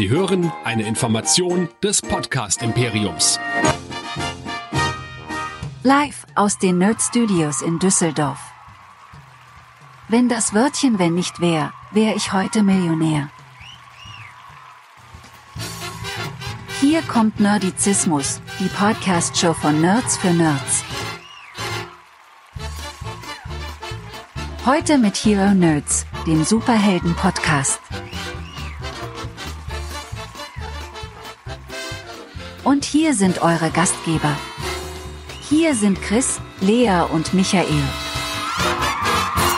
Sie hören eine Information des Podcast Imperiums. Live aus den Nerd Studios in Düsseldorf. Wenn das Wörtchen wenn nicht wäre, wäre ich heute Millionär. Hier kommt Nerdizismus, die Podcast-Show von Nerds für Nerds. Heute mit Hero Nerds, dem Superhelden-Podcast. Und hier sind eure Gastgeber. Hier sind Chris, Lea und Michael.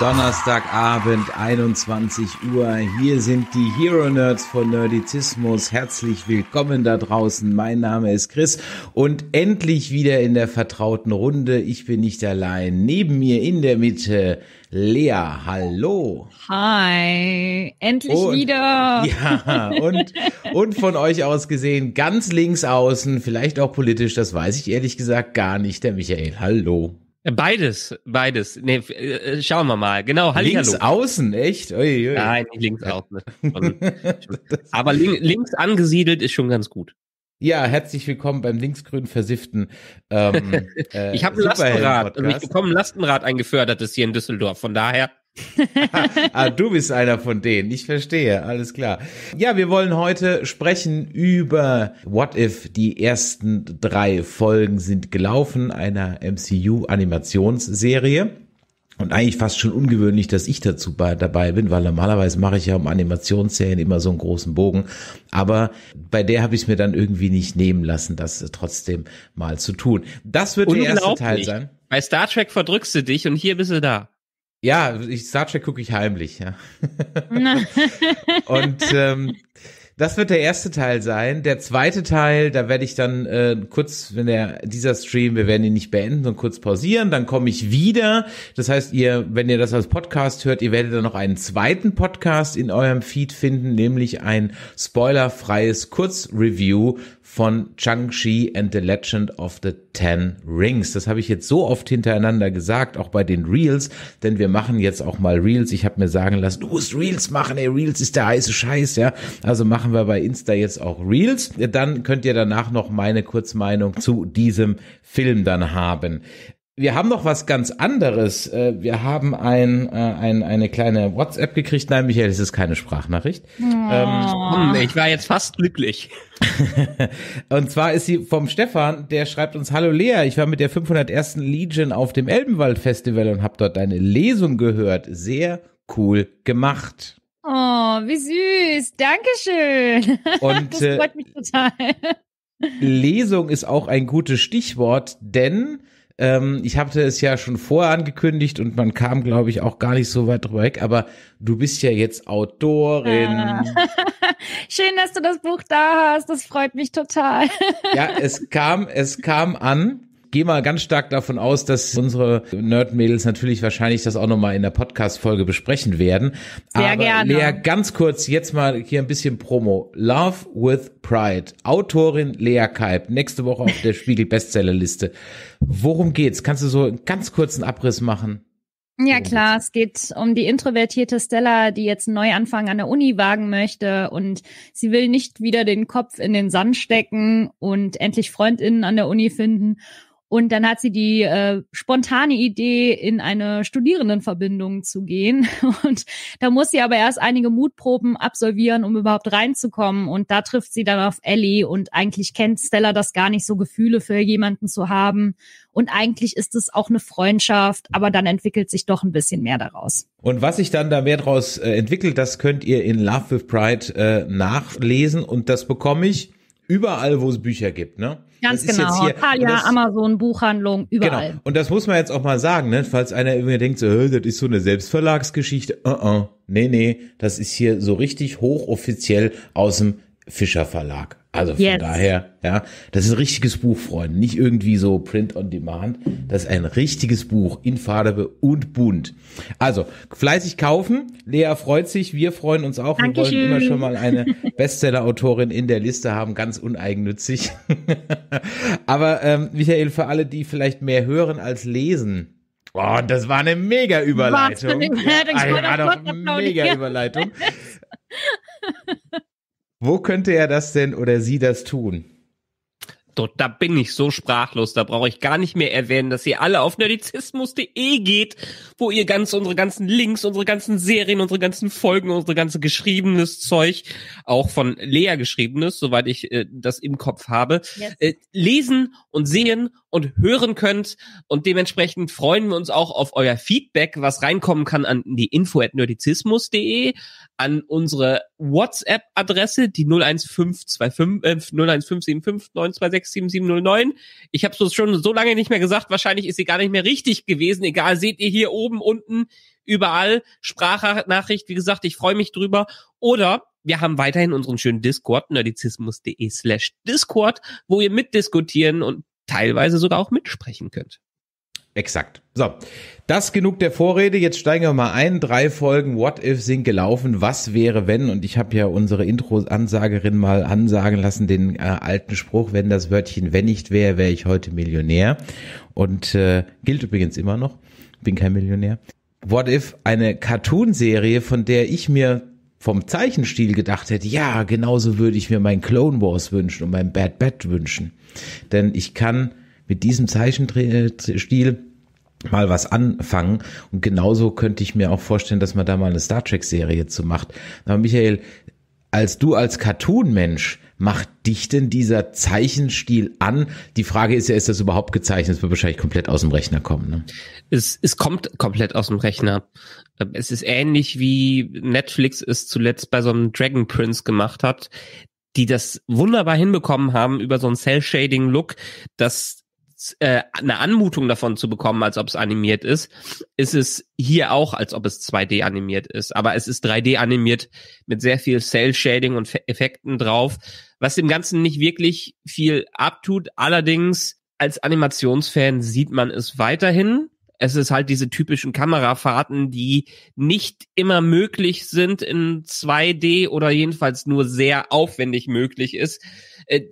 Donnerstagabend, 21 Uhr. Hier sind die Hero Nerds von Nerdizismus. Herzlich willkommen da draußen. Mein Name ist Chris und endlich wieder in der vertrauten Runde. Ich bin nicht allein. Neben mir in der Mitte Lea. Hallo. Hi. Endlich und, wieder. Ja, und, und von euch aus gesehen ganz links außen, vielleicht auch politisch, das weiß ich ehrlich gesagt gar nicht, der Michael. Hallo. Beides, beides. Nee, äh, äh, schauen wir mal. Genau, Hallihallo. Links außen, echt? Ui, ui. Nein, nicht links außen. Aber link, links angesiedelt ist schon ganz gut. Ja, herzlich willkommen beim linksgrün versifften. Ähm, ich habe ein äh, Lastenrad, und ich bekomme ein Lastenrad eingefördertes hier in Düsseldorf. Von daher ah, du bist einer von denen. Ich verstehe, alles klar. Ja, wir wollen heute sprechen über What If. Die ersten drei Folgen sind gelaufen einer MCU-Animationsserie. Und eigentlich fast schon ungewöhnlich, dass ich dazu bei, dabei bin, weil normalerweise mache ich ja um Animationsserien immer so einen großen Bogen. Aber bei der habe ich es mir dann irgendwie nicht nehmen lassen, das trotzdem mal zu tun. Das wird der erste Teil sein. Bei Star Trek verdrückst du dich und hier bist du da. Ja, ich, Star Trek gucke ich heimlich, ja. und ähm, das wird der erste Teil sein. Der zweite Teil, da werde ich dann äh, kurz, wenn der dieser Stream, wir werden ihn nicht beenden, und kurz pausieren, dann komme ich wieder. Das heißt, ihr, wenn ihr das als Podcast hört, ihr werdet dann noch einen zweiten Podcast in eurem Feed finden, nämlich ein spoilerfreies Kurzreview von Chang-Chi and the Legend of the Ten Rings. Das habe ich jetzt so oft hintereinander gesagt, auch bei den Reels, denn wir machen jetzt auch mal Reels. Ich habe mir sagen lassen, du musst Reels machen, ey, Reels ist der heiße Scheiß, ja. Also machen wir bei Insta jetzt auch Reels. Dann könnt ihr danach noch meine Kurzmeinung zu diesem Film dann haben. Wir haben noch was ganz anderes. Äh, wir haben ein, äh, ein, eine kleine WhatsApp gekriegt. Nein, Michael, es ist keine Sprachnachricht. Oh. Ähm, hm, ich war jetzt fast glücklich. und zwar ist sie vom Stefan, der schreibt uns, Hallo Lea, ich war mit der 501. Legion auf dem Elbenwald Festival und habe dort deine Lesung gehört. Sehr cool gemacht. Oh, wie süß. Dankeschön. Und, das freut äh, mich total. Lesung ist auch ein gutes Stichwort, denn ähm, ich hatte es ja schon vorher angekündigt und man kam, glaube ich, auch gar nicht so weit drüber weg, aber du bist ja jetzt Autorin. Ah. Schön, dass du das Buch da hast, das freut mich total. ja, es kam, es kam an gehe mal ganz stark davon aus, dass unsere Nerd-Mädels natürlich wahrscheinlich das auch nochmal in der Podcast-Folge besprechen werden. Sehr Aber gerne. Lea, ganz kurz jetzt mal hier ein bisschen Promo. Love with Pride. Autorin Lea Kalb. Nächste Woche auf der Spiegel-Bestsellerliste. Worum geht's? Kannst du so einen ganz kurzen Abriss machen? Ja klar, es geht um die introvertierte Stella, die jetzt einen Neuanfang an der Uni wagen möchte und sie will nicht wieder den Kopf in den Sand stecken und endlich Freundinnen an der Uni finden und dann hat sie die äh, spontane Idee, in eine Studierendenverbindung zu gehen. Und da muss sie aber erst einige Mutproben absolvieren, um überhaupt reinzukommen. Und da trifft sie dann auf Ellie. Und eigentlich kennt Stella das gar nicht so, Gefühle für jemanden zu haben. Und eigentlich ist es auch eine Freundschaft, aber dann entwickelt sich doch ein bisschen mehr daraus. Und was sich dann da mehr daraus äh, entwickelt, das könnt ihr in Love with Pride äh, nachlesen. Und das bekomme ich überall, wo es Bücher gibt, ne? Ganz das genau. Hier, Amazon, Buchhandlung, genau. überall. Genau. Und das muss man jetzt auch mal sagen, ne? falls einer irgendwie denkt, so, das ist so eine Selbstverlagsgeschichte. Uh -uh. Nee, nee, das ist hier so richtig hochoffiziell aus dem Fischer Verlag. Also von yes. daher, ja, das ist ein richtiges Buch, Freunde. Nicht irgendwie so Print on Demand. Das ist ein richtiges Buch in Farbe und bunt. Also fleißig kaufen. Lea freut sich. Wir freuen uns auch. Dankeschön. Wir wollen immer schon mal eine Bestseller-Autorin in der Liste haben. Ganz uneigennützig. Aber ähm, Michael, für alle, die vielleicht mehr hören als lesen. Oh, das war eine mega Überleitung. War eine mega Überleitung. Wo könnte er das denn oder sie das tun? Dort, da bin ich so sprachlos, da brauche ich gar nicht mehr erwähnen, dass ihr alle auf nerdizismus.de geht, wo ihr ganz unsere ganzen Links, unsere ganzen Serien, unsere ganzen Folgen, unsere ganze geschriebenes Zeug, auch von Lea geschriebenes, soweit ich äh, das im Kopf habe, yes. äh, lesen und sehen und hören könnt und dementsprechend freuen wir uns auch auf euer Feedback, was reinkommen kann an die info at nerdizismus.de an unsere WhatsApp Adresse, die 01525 äh, 015759266 67709. Ich habe es schon so lange nicht mehr gesagt, wahrscheinlich ist sie gar nicht mehr richtig gewesen. Egal, seht ihr hier oben, unten, überall. Sprachnachricht, wie gesagt, ich freue mich drüber. Oder wir haben weiterhin unseren schönen Discord, nerdizismus.de slash Discord, wo ihr mitdiskutieren und teilweise sogar auch mitsprechen könnt. Exakt. So, das genug der Vorrede. Jetzt steigen wir mal ein. Drei Folgen What If sind gelaufen. Was wäre wenn? Und ich habe ja unsere Intro-Ansagerin mal ansagen lassen, den äh, alten Spruch, wenn das Wörtchen wenn nicht wäre, wäre ich heute Millionär. Und äh, gilt übrigens immer noch. Bin kein Millionär. What If, eine Cartoon-Serie, von der ich mir vom Zeichenstil gedacht hätte, ja, genauso würde ich mir mein Clone Wars wünschen und mein Bad Bad wünschen. Denn ich kann mit diesem Zeichenstil mal was anfangen. Und genauso könnte ich mir auch vorstellen, dass man da mal eine Star Trek-Serie zu macht. Aber Michael, als du als Cartoon-Mensch, macht dich denn dieser Zeichenstil an? Die Frage ist ja, ist das überhaupt gezeichnet? Es wird wahrscheinlich komplett aus dem Rechner kommen. Ne? Es, es kommt komplett aus dem Rechner. Es ist ähnlich wie Netflix es zuletzt bei so einem Dragon Prince gemacht hat, die das wunderbar hinbekommen haben über so einen Cell-Shading-Look, dass äh, eine Anmutung davon zu bekommen, als ob es animiert ist, ist es hier auch, als ob es 2D animiert ist. Aber es ist 3D animiert mit sehr viel Cell-Shading und Effekten drauf, was dem Ganzen nicht wirklich viel abtut. Allerdings als Animationsfan sieht man es weiterhin. Es ist halt diese typischen Kamerafahrten, die nicht immer möglich sind in 2D oder jedenfalls nur sehr aufwendig möglich ist äh,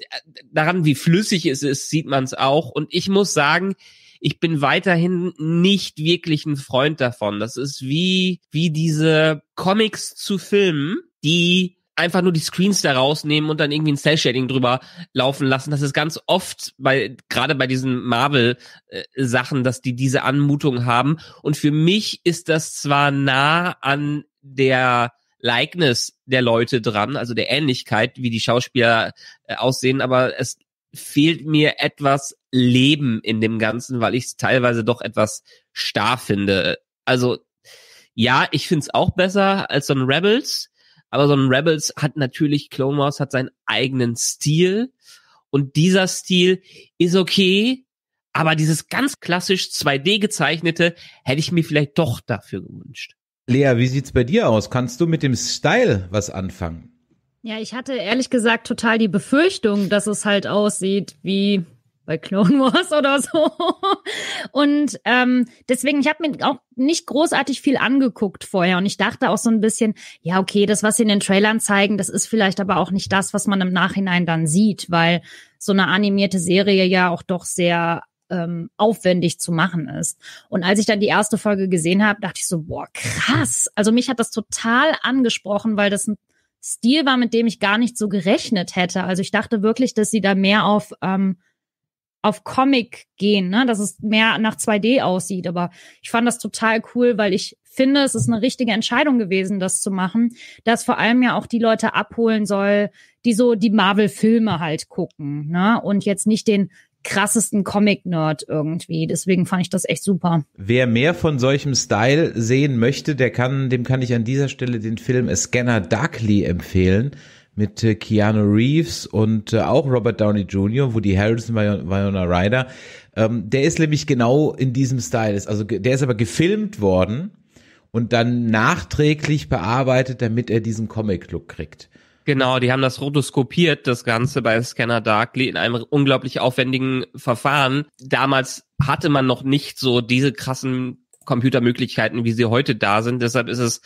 daran, wie flüssig es ist, sieht man es auch. Und ich muss sagen, ich bin weiterhin nicht wirklich ein Freund davon. Das ist wie, wie diese Comics zu filmen, die einfach nur die Screens da rausnehmen und dann irgendwie ein Cell Shading drüber laufen lassen. Das ist ganz oft bei gerade bei diesen Marvel äh, Sachen, dass die diese Anmutung haben und für mich ist das zwar nah an der Likeness der Leute dran, also der Ähnlichkeit, wie die Schauspieler äh, aussehen, aber es fehlt mir etwas Leben in dem Ganzen, weil ich es teilweise doch etwas starr finde. Also ja, ich find's auch besser als so ein Rebels, aber so ein Rebels hat natürlich, Clone Wars hat seinen eigenen Stil und dieser Stil ist okay, aber dieses ganz klassisch 2D gezeichnete hätte ich mir vielleicht doch dafür gewünscht. Lea, wie sieht's bei dir aus? Kannst du mit dem Style was anfangen? Ja, ich hatte ehrlich gesagt total die Befürchtung, dass es halt aussieht wie bei Clone Wars oder so. Und ähm, deswegen, ich habe mir auch nicht großartig viel angeguckt vorher. Und ich dachte auch so ein bisschen, ja, okay, das, was sie in den Trailern zeigen, das ist vielleicht aber auch nicht das, was man im Nachhinein dann sieht, weil so eine animierte Serie ja auch doch sehr ähm, aufwendig zu machen ist. Und als ich dann die erste Folge gesehen habe, dachte ich so, boah, krass. Also mich hat das total angesprochen, weil das ein Stil war, mit dem ich gar nicht so gerechnet hätte. Also ich dachte wirklich, dass sie da mehr auf ähm, auf Comic gehen, ne? dass es mehr nach 2D aussieht. Aber ich fand das total cool, weil ich finde, es ist eine richtige Entscheidung gewesen, das zu machen, dass vor allem ja auch die Leute abholen soll, die so die Marvel-Filme halt gucken ne? und jetzt nicht den krassesten Comic-Nerd irgendwie. Deswegen fand ich das echt super. Wer mehr von solchem Style sehen möchte, der kann, dem kann ich an dieser Stelle den Film A Scanner Darkly empfehlen mit äh, Keanu Reeves und äh, auch Robert Downey Jr., wo die Harrison, Winona Ryder. Ähm, der ist nämlich genau in diesem Style. Ist also, der ist aber gefilmt worden und dann nachträglich bearbeitet, damit er diesen Comic-Look kriegt. Genau, die haben das rotoskopiert, das Ganze bei Scanner Darkly in einem unglaublich aufwendigen Verfahren. Damals hatte man noch nicht so diese krassen Computermöglichkeiten, wie sie heute da sind. Deshalb ist es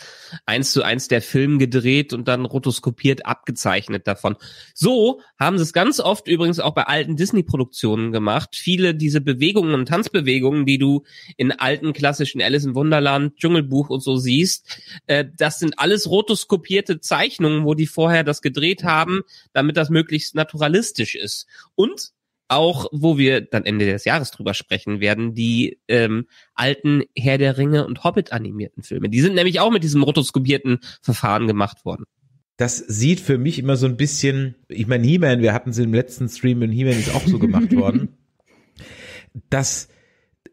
eins zu eins der Film gedreht und dann rotoskopiert abgezeichnet davon. So haben sie es ganz oft übrigens auch bei alten Disney-Produktionen gemacht. Viele diese Bewegungen und Tanzbewegungen, die du in alten klassischen Alice im Wunderland, Dschungelbuch und so siehst, äh, das sind alles rotoskopierte Zeichnungen, wo die vorher das gedreht haben, damit das möglichst naturalistisch ist. Und auch, wo wir dann Ende des Jahres drüber sprechen werden, die ähm, alten Herr der Ringe und Hobbit animierten Filme. Die sind nämlich auch mit diesem rotoskopierten Verfahren gemacht worden. Das sieht für mich immer so ein bisschen, ich meine, He-Man, wir hatten sie im letzten Stream und He-Man ist auch so gemacht worden. Das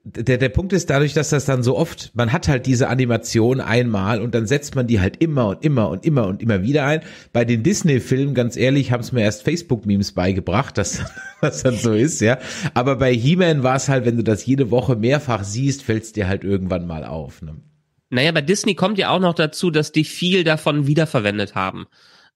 der, der Punkt ist dadurch, dass das dann so oft, man hat halt diese Animation einmal und dann setzt man die halt immer und immer und immer und immer wieder ein. Bei den Disney-Filmen, ganz ehrlich, haben es mir erst Facebook-Memes beigebracht, dass das dann so ist, ja. Aber bei He-Man war es halt, wenn du das jede Woche mehrfach siehst, fällt es dir halt irgendwann mal auf. Ne? Naja, bei Disney kommt ja auch noch dazu, dass die viel davon wiederverwendet haben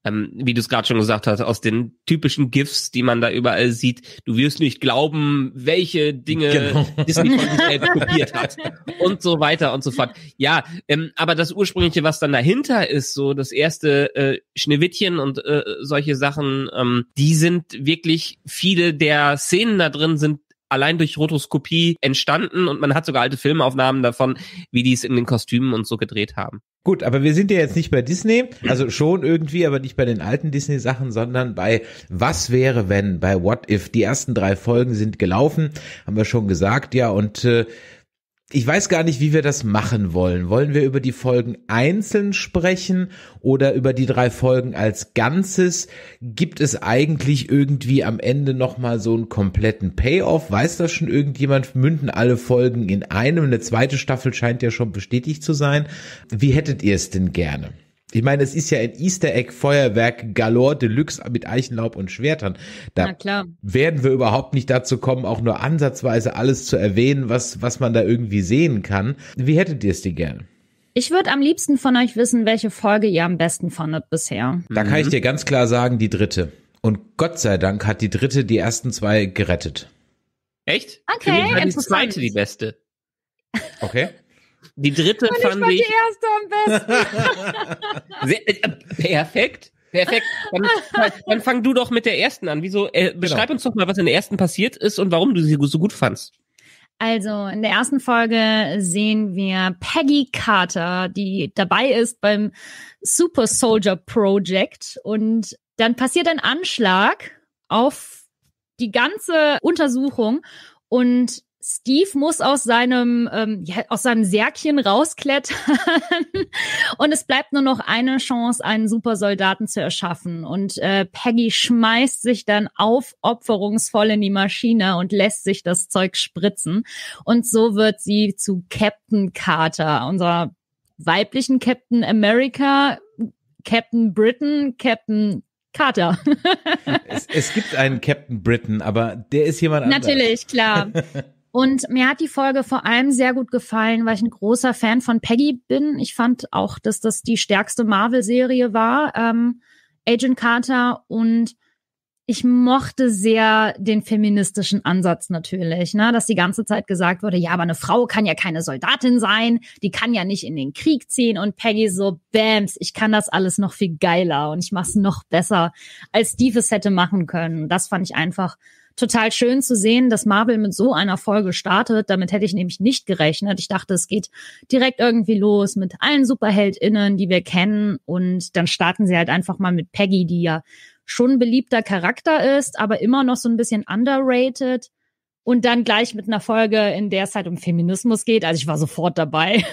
ähm, wie du es gerade schon gesagt hast, aus den typischen GIFs, die man da überall sieht. Du wirst nicht glauben, welche Dinge genau. Disney von selbst kopiert hat und so weiter und so fort. Ja, ähm, aber das ursprüngliche, was dann dahinter ist, so das erste äh, Schneewittchen und äh, solche Sachen, ähm, die sind wirklich viele der Szenen da drin sind allein durch Rotoskopie entstanden und man hat sogar alte Filmaufnahmen davon, wie die es in den Kostümen und so gedreht haben. Gut, aber wir sind ja jetzt nicht bei Disney, also schon irgendwie, aber nicht bei den alten Disney-Sachen, sondern bei Was wäre wenn, bei What If. Die ersten drei Folgen sind gelaufen, haben wir schon gesagt, ja, und äh, ich weiß gar nicht, wie wir das machen wollen. Wollen wir über die Folgen einzeln sprechen oder über die drei Folgen als Ganzes? Gibt es eigentlich irgendwie am Ende nochmal so einen kompletten Payoff? Weiß das schon irgendjemand? Münden alle Folgen in einem? Eine zweite Staffel scheint ja schon bestätigt zu sein. Wie hättet ihr es denn gerne? Ich meine, es ist ja ein Easter Egg Feuerwerk Galore Deluxe mit Eichenlaub und Schwertern. Da werden wir überhaupt nicht dazu kommen, auch nur ansatzweise alles zu erwähnen, was, was man da irgendwie sehen kann. Wie hättet ihr es dir gern? Ich würde am liebsten von euch wissen, welche Folge ihr am besten fandet bisher. Da kann ich mhm. dir ganz klar sagen, die dritte. Und Gott sei Dank hat die dritte die ersten zwei gerettet. Echt? Okay, Für mich war die zweite die beste. Okay. Die dritte und fand ich. Fand die erste am besten. Sehr, äh, perfekt. Perfekt. Dann, dann, fang du doch mit der ersten an. Wieso? Äh, genau. beschreib genau. uns doch mal, was in der ersten passiert ist und warum du sie so gut fandst. Also, in der ersten Folge sehen wir Peggy Carter, die dabei ist beim Super Soldier Project. Und dann passiert ein Anschlag auf die ganze Untersuchung. Und Steve muss aus seinem, ähm, ja, aus seinem Särkchen rausklettern und es bleibt nur noch eine Chance, einen Supersoldaten zu erschaffen. Und äh, Peggy schmeißt sich dann aufopferungsvoll in die Maschine und lässt sich das Zeug spritzen. Und so wird sie zu Captain Carter, unserer weiblichen Captain America, Captain Britain, Captain Carter. es, es, gibt einen Captain Britain, aber der ist jemand anderes. Natürlich, klar. Und mir hat die Folge vor allem sehr gut gefallen, weil ich ein großer Fan von Peggy bin. Ich fand auch, dass das die stärkste Marvel-Serie war, ähm, Agent Carter. Und ich mochte sehr den feministischen Ansatz natürlich, ne? dass die ganze Zeit gesagt wurde, ja, aber eine Frau kann ja keine Soldatin sein, die kann ja nicht in den Krieg ziehen und Peggy so, bams, ich kann das alles noch viel geiler und ich mach's noch besser, als Steve es hätte machen können. Das fand ich einfach total schön zu sehen, dass Marvel mit so einer Folge startet. Damit hätte ich nämlich nicht gerechnet. Ich dachte, es geht direkt irgendwie los mit allen SuperheldInnen, die wir kennen. Und dann starten sie halt einfach mal mit Peggy, die ja schon beliebter Charakter ist, aber immer noch so ein bisschen underrated. Und dann gleich mit einer Folge, in der es halt um Feminismus geht. Also ich war sofort dabei.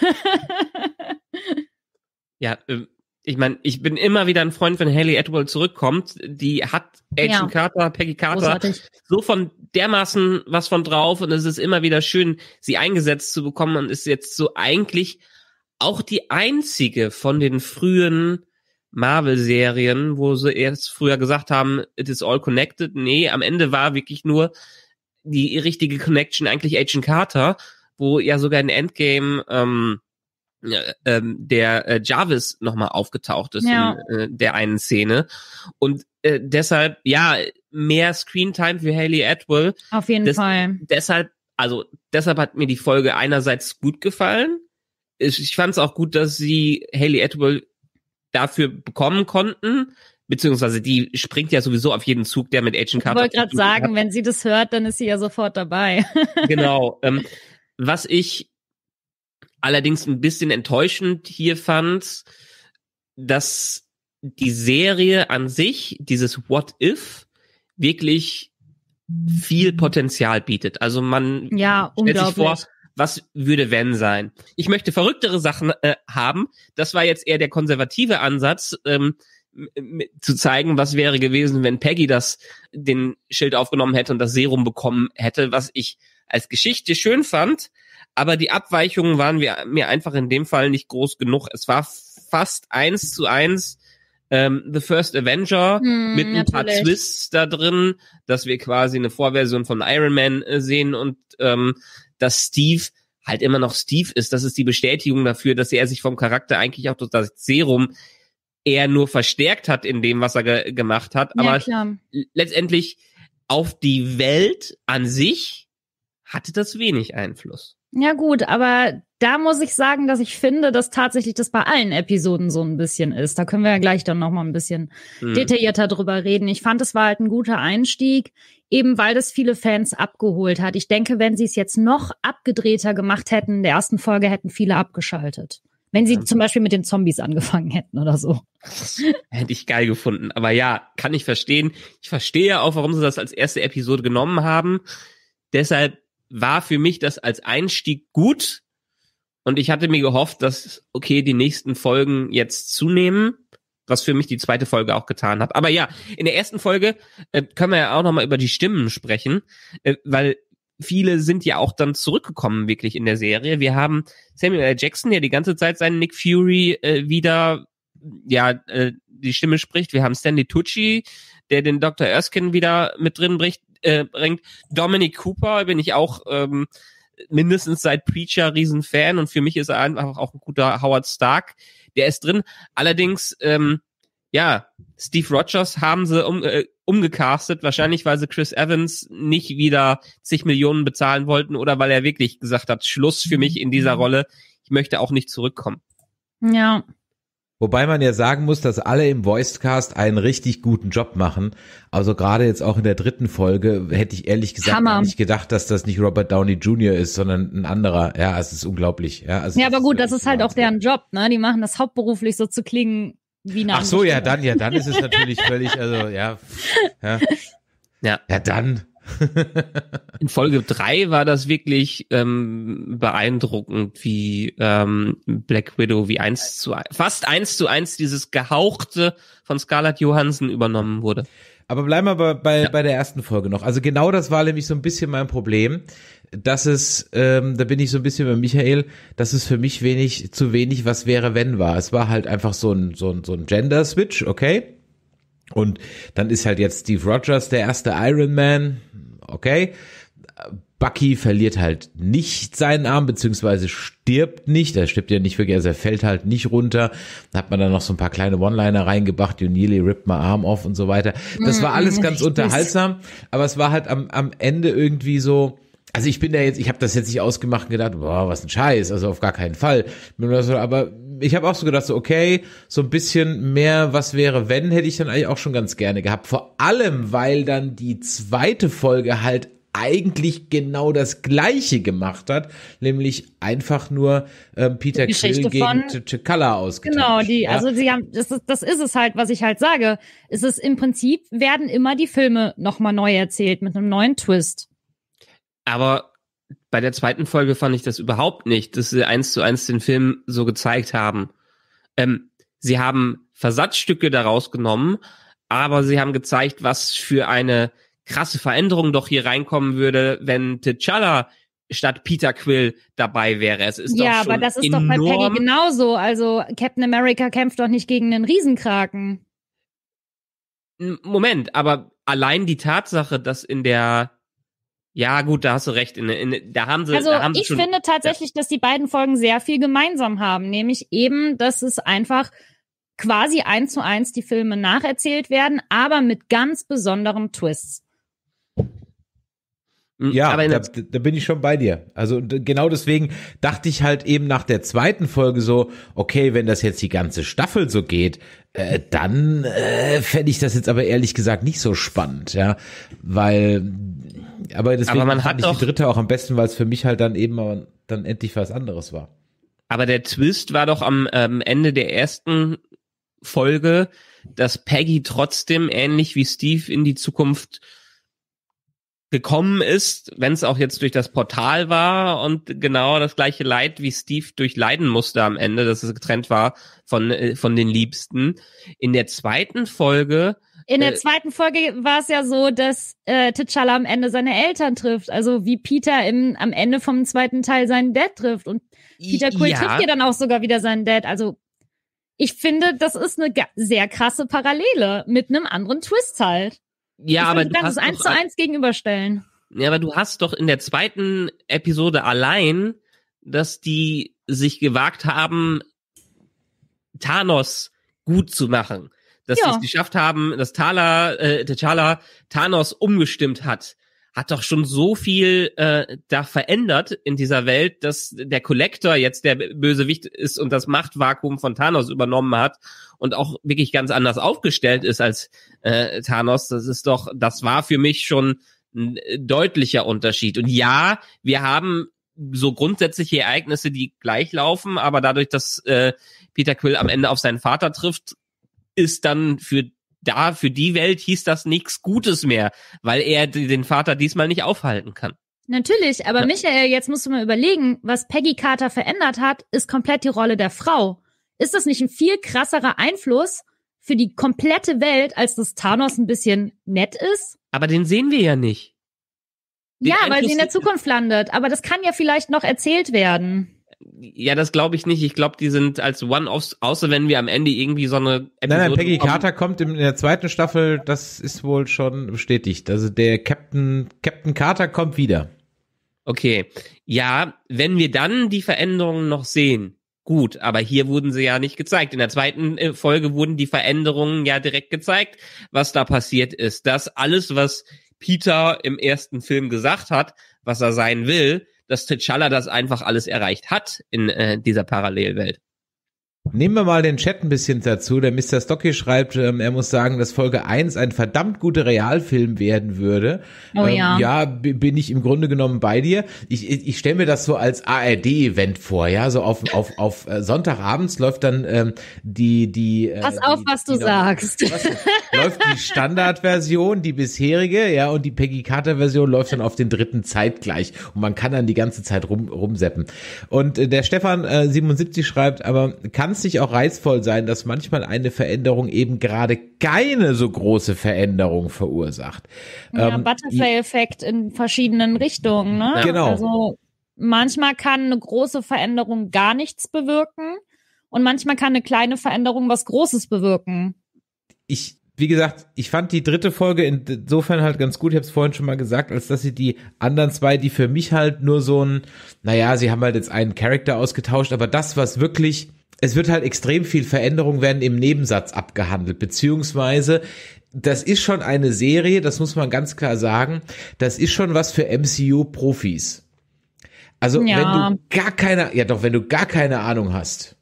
ja, ähm, ich meine, ich bin immer wieder ein Freund, wenn Haley Atwell zurückkommt. Die hat Agent ja. Carter, Peggy Carter Großartig. so von dermaßen was von drauf und es ist immer wieder schön, sie eingesetzt zu bekommen und ist jetzt so eigentlich auch die einzige von den frühen Marvel-Serien, wo sie erst früher gesagt haben, it is all connected. Nee, am Ende war wirklich nur die richtige Connection eigentlich Agent Carter, wo ja sogar in Endgame ähm, ähm, der äh, Jarvis nochmal aufgetaucht ist ja. in äh, der einen Szene. Und äh, deshalb, ja, mehr Screentime für Haley Atwell. Auf jeden Des Fall. Deshalb, also deshalb hat mir die Folge einerseits gut gefallen. Ich, ich fand es auch gut, dass sie Haley Atwell dafür bekommen konnten. Beziehungsweise die springt ja sowieso auf jeden Zug, der mit Agent Carter. Ich wollte gerade sagen, hat. wenn sie das hört, dann ist sie ja sofort dabei. genau. Ähm, was ich allerdings ein bisschen enttäuschend hier fand, dass die Serie an sich, dieses What If, wirklich viel Potenzial bietet. Also man ja, stellt sich vor, was würde wenn sein? Ich möchte verrücktere Sachen äh, haben. Das war jetzt eher der konservative Ansatz, ähm, zu zeigen, was wäre gewesen, wenn Peggy das den Schild aufgenommen hätte und das Serum bekommen hätte, was ich als Geschichte schön fand, aber die Abweichungen waren mir einfach in dem Fall nicht groß genug. Es war fast eins zu eins ähm, The First Avenger hm, mit ein natürlich. paar Twists da drin, dass wir quasi eine Vorversion von Iron Man äh, sehen und ähm, dass Steve halt immer noch Steve ist. Das ist die Bestätigung dafür, dass er sich vom Charakter eigentlich auch durch das Serum eher nur verstärkt hat in dem, was er ge gemacht hat. Aber ja, letztendlich auf die Welt an sich hatte das wenig Einfluss. Ja gut, aber da muss ich sagen, dass ich finde, dass tatsächlich das bei allen Episoden so ein bisschen ist. Da können wir ja gleich dann nochmal ein bisschen mhm. detaillierter drüber reden. Ich fand, es war halt ein guter Einstieg, eben weil das viele Fans abgeholt hat. Ich denke, wenn sie es jetzt noch abgedrehter gemacht hätten, in der ersten Folge hätten viele abgeschaltet. Wenn sie ja. zum Beispiel mit den Zombies angefangen hätten oder so. Hätte ich geil gefunden. Aber ja, kann ich verstehen. Ich verstehe auch, warum sie das als erste Episode genommen haben. Deshalb war für mich das als Einstieg gut. Und ich hatte mir gehofft, dass, okay, die nächsten Folgen jetzt zunehmen, was für mich die zweite Folge auch getan hat. Aber ja, in der ersten Folge äh, können wir ja auch nochmal über die Stimmen sprechen, äh, weil viele sind ja auch dann zurückgekommen, wirklich in der Serie. Wir haben Samuel L. Jackson, der die ganze Zeit seinen Nick Fury äh, wieder, ja, äh, die Stimme spricht. Wir haben Stanley Tucci, der den Dr. Erskine wieder mit drin bricht, äh, bringt. Dominic Cooper bin ich auch ähm, mindestens seit Preacher Riesenfan und für mich ist er einfach auch ein guter Howard Stark. Der ist drin. Allerdings, ähm, ja, Steve Rogers haben sie um, äh, umgecastet, wahrscheinlich weil sie Chris Evans nicht wieder zig Millionen bezahlen wollten oder weil er wirklich gesagt hat, Schluss für mich in dieser mhm. Rolle, ich möchte auch nicht zurückkommen. Ja, Wobei man ja sagen muss, dass alle im Voicecast einen richtig guten Job machen. Also gerade jetzt auch in der dritten Folge hätte ich ehrlich gesagt nicht gedacht, dass das nicht Robert Downey Jr. ist, sondern ein anderer. Ja, es ist unglaublich. Ja, also ja aber gut, das ist halt auch deren Job. Ne? Die machen das hauptberuflich so zu klingen wie nach. Ach so, ja, dann, ja, dann ist es natürlich völlig, also ja, ja, ja dann. In Folge drei war das wirklich ähm, beeindruckend, wie ähm, Black Widow wie eins zu fast eins zu eins dieses Gehauchte von Scarlett Johansson übernommen wurde. Aber bleiben wir bei, bei, ja. bei der ersten Folge noch. Also genau das war nämlich so ein bisschen mein Problem, dass es, ähm, da bin ich so ein bisschen bei Michael, dass es für mich wenig, zu wenig was wäre, wenn war. Es war halt einfach so ein, so ein, so ein Gender-Switch, okay? Und dann ist halt jetzt Steve Rogers der erste Iron Man. Okay. Bucky verliert halt nicht seinen Arm, beziehungsweise stirbt nicht. Er stirbt ja nicht wirklich, also er fällt halt nicht runter. Da hat man dann noch so ein paar kleine One-Liner reingebracht. You nearly ripped my arm off und so weiter. Das hm, war alles ganz unterhaltsam. Aber es war halt am, am Ende irgendwie so, also ich bin da jetzt, ich habe das jetzt nicht ausgemacht und gedacht, boah, was ein Scheiß, also auf gar keinen Fall. Aber ich habe auch so gedacht, so okay, so ein bisschen mehr, was wäre wenn, hätte ich dann eigentlich auch schon ganz gerne gehabt. Vor allem, weil dann die zweite Folge halt eigentlich genau das Gleiche gemacht hat, nämlich einfach nur ähm, Peter Quill gegen T'Challa ausgetauscht. Genau, die, ja. also sie haben, das ist, das ist es halt, was ich halt sage. Es ist im Prinzip werden immer die Filme nochmal neu erzählt mit einem neuen Twist. Aber bei der zweiten Folge fand ich das überhaupt nicht, dass sie eins zu eins den Film so gezeigt haben. Ähm, sie haben Versatzstücke daraus genommen, aber sie haben gezeigt, was für eine krasse Veränderung doch hier reinkommen würde, wenn T'Challa statt Peter Quill dabei wäre. Es ist ja, aber das ist doch bei Peggy genauso. Also Captain America kämpft doch nicht gegen einen Riesenkraken. Moment, aber allein die Tatsache, dass in der ja, gut, da hast du recht. In, in, da haben sie, also da haben sie ich schon, finde tatsächlich, dass die beiden Folgen sehr viel gemeinsam haben, nämlich eben, dass es einfach quasi eins zu eins die Filme nacherzählt werden, aber mit ganz besonderem Twists. Hm, ja, da, da, bin ich schon bei dir. Also genau deswegen dachte ich halt eben nach der zweiten Folge so, okay, wenn das jetzt die ganze Staffel so geht, äh, dann äh, fände ich das jetzt aber ehrlich gesagt nicht so spannend, ja, weil aber deswegen aber man hat ich doch, die dritte auch am besten, weil es für mich halt dann eben dann endlich was anderes war. Aber der Twist war doch am ähm, Ende der ersten Folge, dass Peggy trotzdem ähnlich wie Steve in die Zukunft gekommen ist, wenn es auch jetzt durch das Portal war und genau das gleiche Leid wie Steve durchleiden musste am Ende, dass es getrennt war von, äh, von den Liebsten. In der zweiten Folge in der äh, zweiten Folge war es ja so, dass äh, T'Challa am Ende seine Eltern trifft, also wie Peter im, am Ende vom zweiten Teil seinen Dad trifft. Und Peter Quill ja. trifft ja dann auch sogar wieder seinen Dad. Also ich finde, das ist eine sehr krasse Parallele mit einem anderen Twist halt. Ja, ich aber finde, du kannst es eins zu eins gegenüberstellen. Ja, aber du hast doch in der zweiten Episode allein, dass die sich gewagt haben, Thanos gut zu machen dass ja. es geschafft haben, dass Thala, äh, T'Challa Thanos umgestimmt hat, hat doch schon so viel äh, da verändert in dieser Welt, dass der Collector jetzt der Bösewicht ist und das Machtvakuum von Thanos übernommen hat und auch wirklich ganz anders aufgestellt ist als äh, Thanos. Das ist doch, das war für mich schon ein äh, deutlicher Unterschied. Und ja, wir haben so grundsätzliche Ereignisse, die gleich laufen, aber dadurch, dass äh, Peter Quill am Ende auf seinen Vater trifft, ist dann für da, für die Welt hieß das nichts Gutes mehr, weil er den Vater diesmal nicht aufhalten kann. Natürlich, aber ja. Michael, jetzt musst du mal überlegen, was Peggy Carter verändert hat, ist komplett die Rolle der Frau. Ist das nicht ein viel krasserer Einfluss für die komplette Welt, als dass Thanos ein bisschen nett ist? Aber den sehen wir ja nicht. Den ja, Einfluss weil sie in der Zukunft landet. Aber das kann ja vielleicht noch erzählt werden. Ja, das glaube ich nicht. Ich glaube, die sind als One-Offs, außer wenn wir am Ende irgendwie so eine Episode Nein, nein, Peggy Carter kommt in der zweiten Staffel, das ist wohl schon bestätigt. Also der Captain, Captain Carter kommt wieder. Okay. Ja, wenn wir dann die Veränderungen noch sehen, gut, aber hier wurden sie ja nicht gezeigt. In der zweiten äh, Folge wurden die Veränderungen ja direkt gezeigt, was da passiert ist. Das alles, was Peter im ersten Film gesagt hat, was er sein will, dass T'Challa das einfach alles erreicht hat in äh, dieser Parallelwelt. Nehmen wir mal den Chat ein bisschen dazu. Der Mr. Stocky schreibt, ähm, er muss sagen, dass Folge 1 ein verdammt guter Realfilm werden würde. Oh ja. Ähm, ja, bin ich im Grunde genommen bei dir. Ich, ich, ich stelle mir das so als ARD-Event vor, ja. So auf, auf, auf äh, Sonntagabends läuft dann ähm, die, die. Äh, Pass äh, die, auf, was du die, sagst. Was, läuft die Standardversion, die bisherige, ja, und die Peggy Carter-Version läuft dann auf den dritten zeitgleich. Und man kann dann die ganze Zeit rum, rumseppen. Und äh, der Stefan äh, 77 schreibt, aber kann kann es nicht auch reizvoll sein, dass manchmal eine Veränderung eben gerade keine so große Veränderung verursacht? Ja, ähm, Butterfly-Effekt in verschiedenen Richtungen, ne? Genau. Also manchmal kann eine große Veränderung gar nichts bewirken und manchmal kann eine kleine Veränderung was Großes bewirken. Ich, wie gesagt, ich fand die dritte Folge insofern halt ganz gut, ich habe es vorhin schon mal gesagt, als dass sie die anderen zwei, die für mich halt nur so ein, naja, sie haben halt jetzt einen Charakter ausgetauscht, aber das, was wirklich es wird halt extrem viel Veränderung werden im Nebensatz abgehandelt, beziehungsweise das ist schon eine Serie, das muss man ganz klar sagen, das ist schon was für MCU-Profis. Also ja. wenn du gar keine, ja doch, wenn du gar keine Ahnung hast,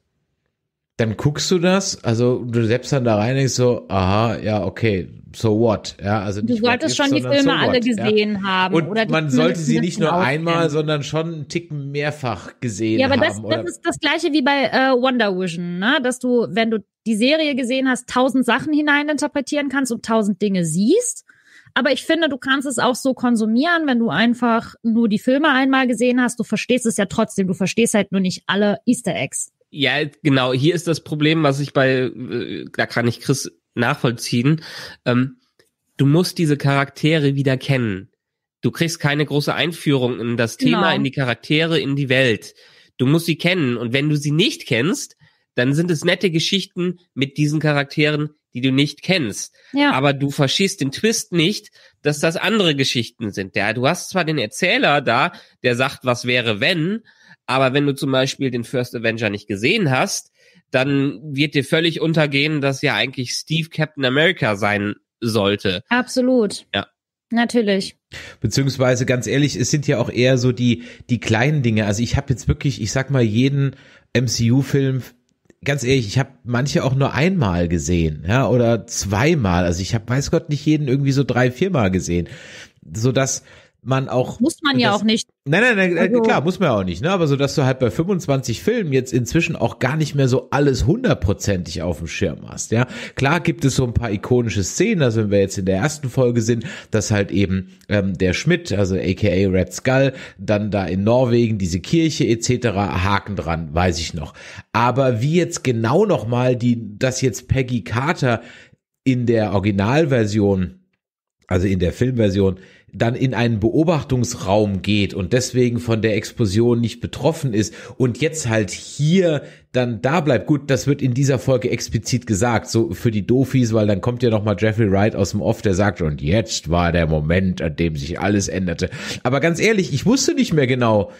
dann guckst du das, also du selbst dann da rein denkst so, aha, ja, okay, so what? Ja, also du solltest schon die Filme so alle what, gesehen ja. haben. Und oder man sollte sie nicht nur einmal, sondern schon einen Ticken mehrfach gesehen haben. Ja, aber haben, das, das ist das gleiche wie bei äh, Wonder Vision, ne? dass du, wenn du die Serie gesehen hast, tausend Sachen hineininterpretieren kannst und tausend Dinge siehst. Aber ich finde, du kannst es auch so konsumieren, wenn du einfach nur die Filme einmal gesehen hast. Du verstehst es ja trotzdem. Du verstehst halt nur nicht alle Easter Eggs. Ja, genau. Hier ist das Problem, was ich bei, äh, da kann ich Chris nachvollziehen. Ähm, du musst diese Charaktere wieder kennen. Du kriegst keine große Einführung in das Thema, genau. in die Charaktere, in die Welt. Du musst sie kennen. Und wenn du sie nicht kennst, dann sind es nette Geschichten mit diesen Charakteren, die du nicht kennst. Ja. Aber du verschießt den Twist nicht, dass das andere Geschichten sind. Ja, du hast zwar den Erzähler da, der sagt, was wäre wenn, aber wenn du zum Beispiel den First Avenger nicht gesehen hast, dann wird dir völlig untergehen, dass ja eigentlich Steve Captain America sein sollte. Absolut. Ja. Natürlich. Beziehungsweise ganz ehrlich, es sind ja auch eher so die die kleinen Dinge. Also ich habe jetzt wirklich, ich sag mal, jeden MCU-Film ganz ehrlich, ich habe manche auch nur einmal gesehen, ja oder zweimal. Also ich habe, weiß Gott, nicht jeden irgendwie so drei, viermal gesehen, so dass man auch. Muss man ja das, auch nicht. Nein, nein, nein, äh, also, klar, muss man ja auch nicht, ne? Aber so, dass du halt bei 25 Filmen jetzt inzwischen auch gar nicht mehr so alles hundertprozentig auf dem Schirm hast, ja. Klar gibt es so ein paar ikonische Szenen, also wenn wir jetzt in der ersten Folge sind, dass halt eben ähm, der Schmidt, also aka Red Skull, dann da in Norwegen diese Kirche etc. Haken dran, weiß ich noch. Aber wie jetzt genau nochmal die, dass jetzt Peggy Carter in der Originalversion, also in der Filmversion, dann in einen Beobachtungsraum geht und deswegen von der Explosion nicht betroffen ist und jetzt halt hier dann da bleibt. Gut, das wird in dieser Folge explizit gesagt, so für die Dofis, weil dann kommt ja nochmal Jeffrey Wright aus dem Off, der sagt, und jetzt war der Moment, an dem sich alles änderte. Aber ganz ehrlich, ich wusste nicht mehr genau,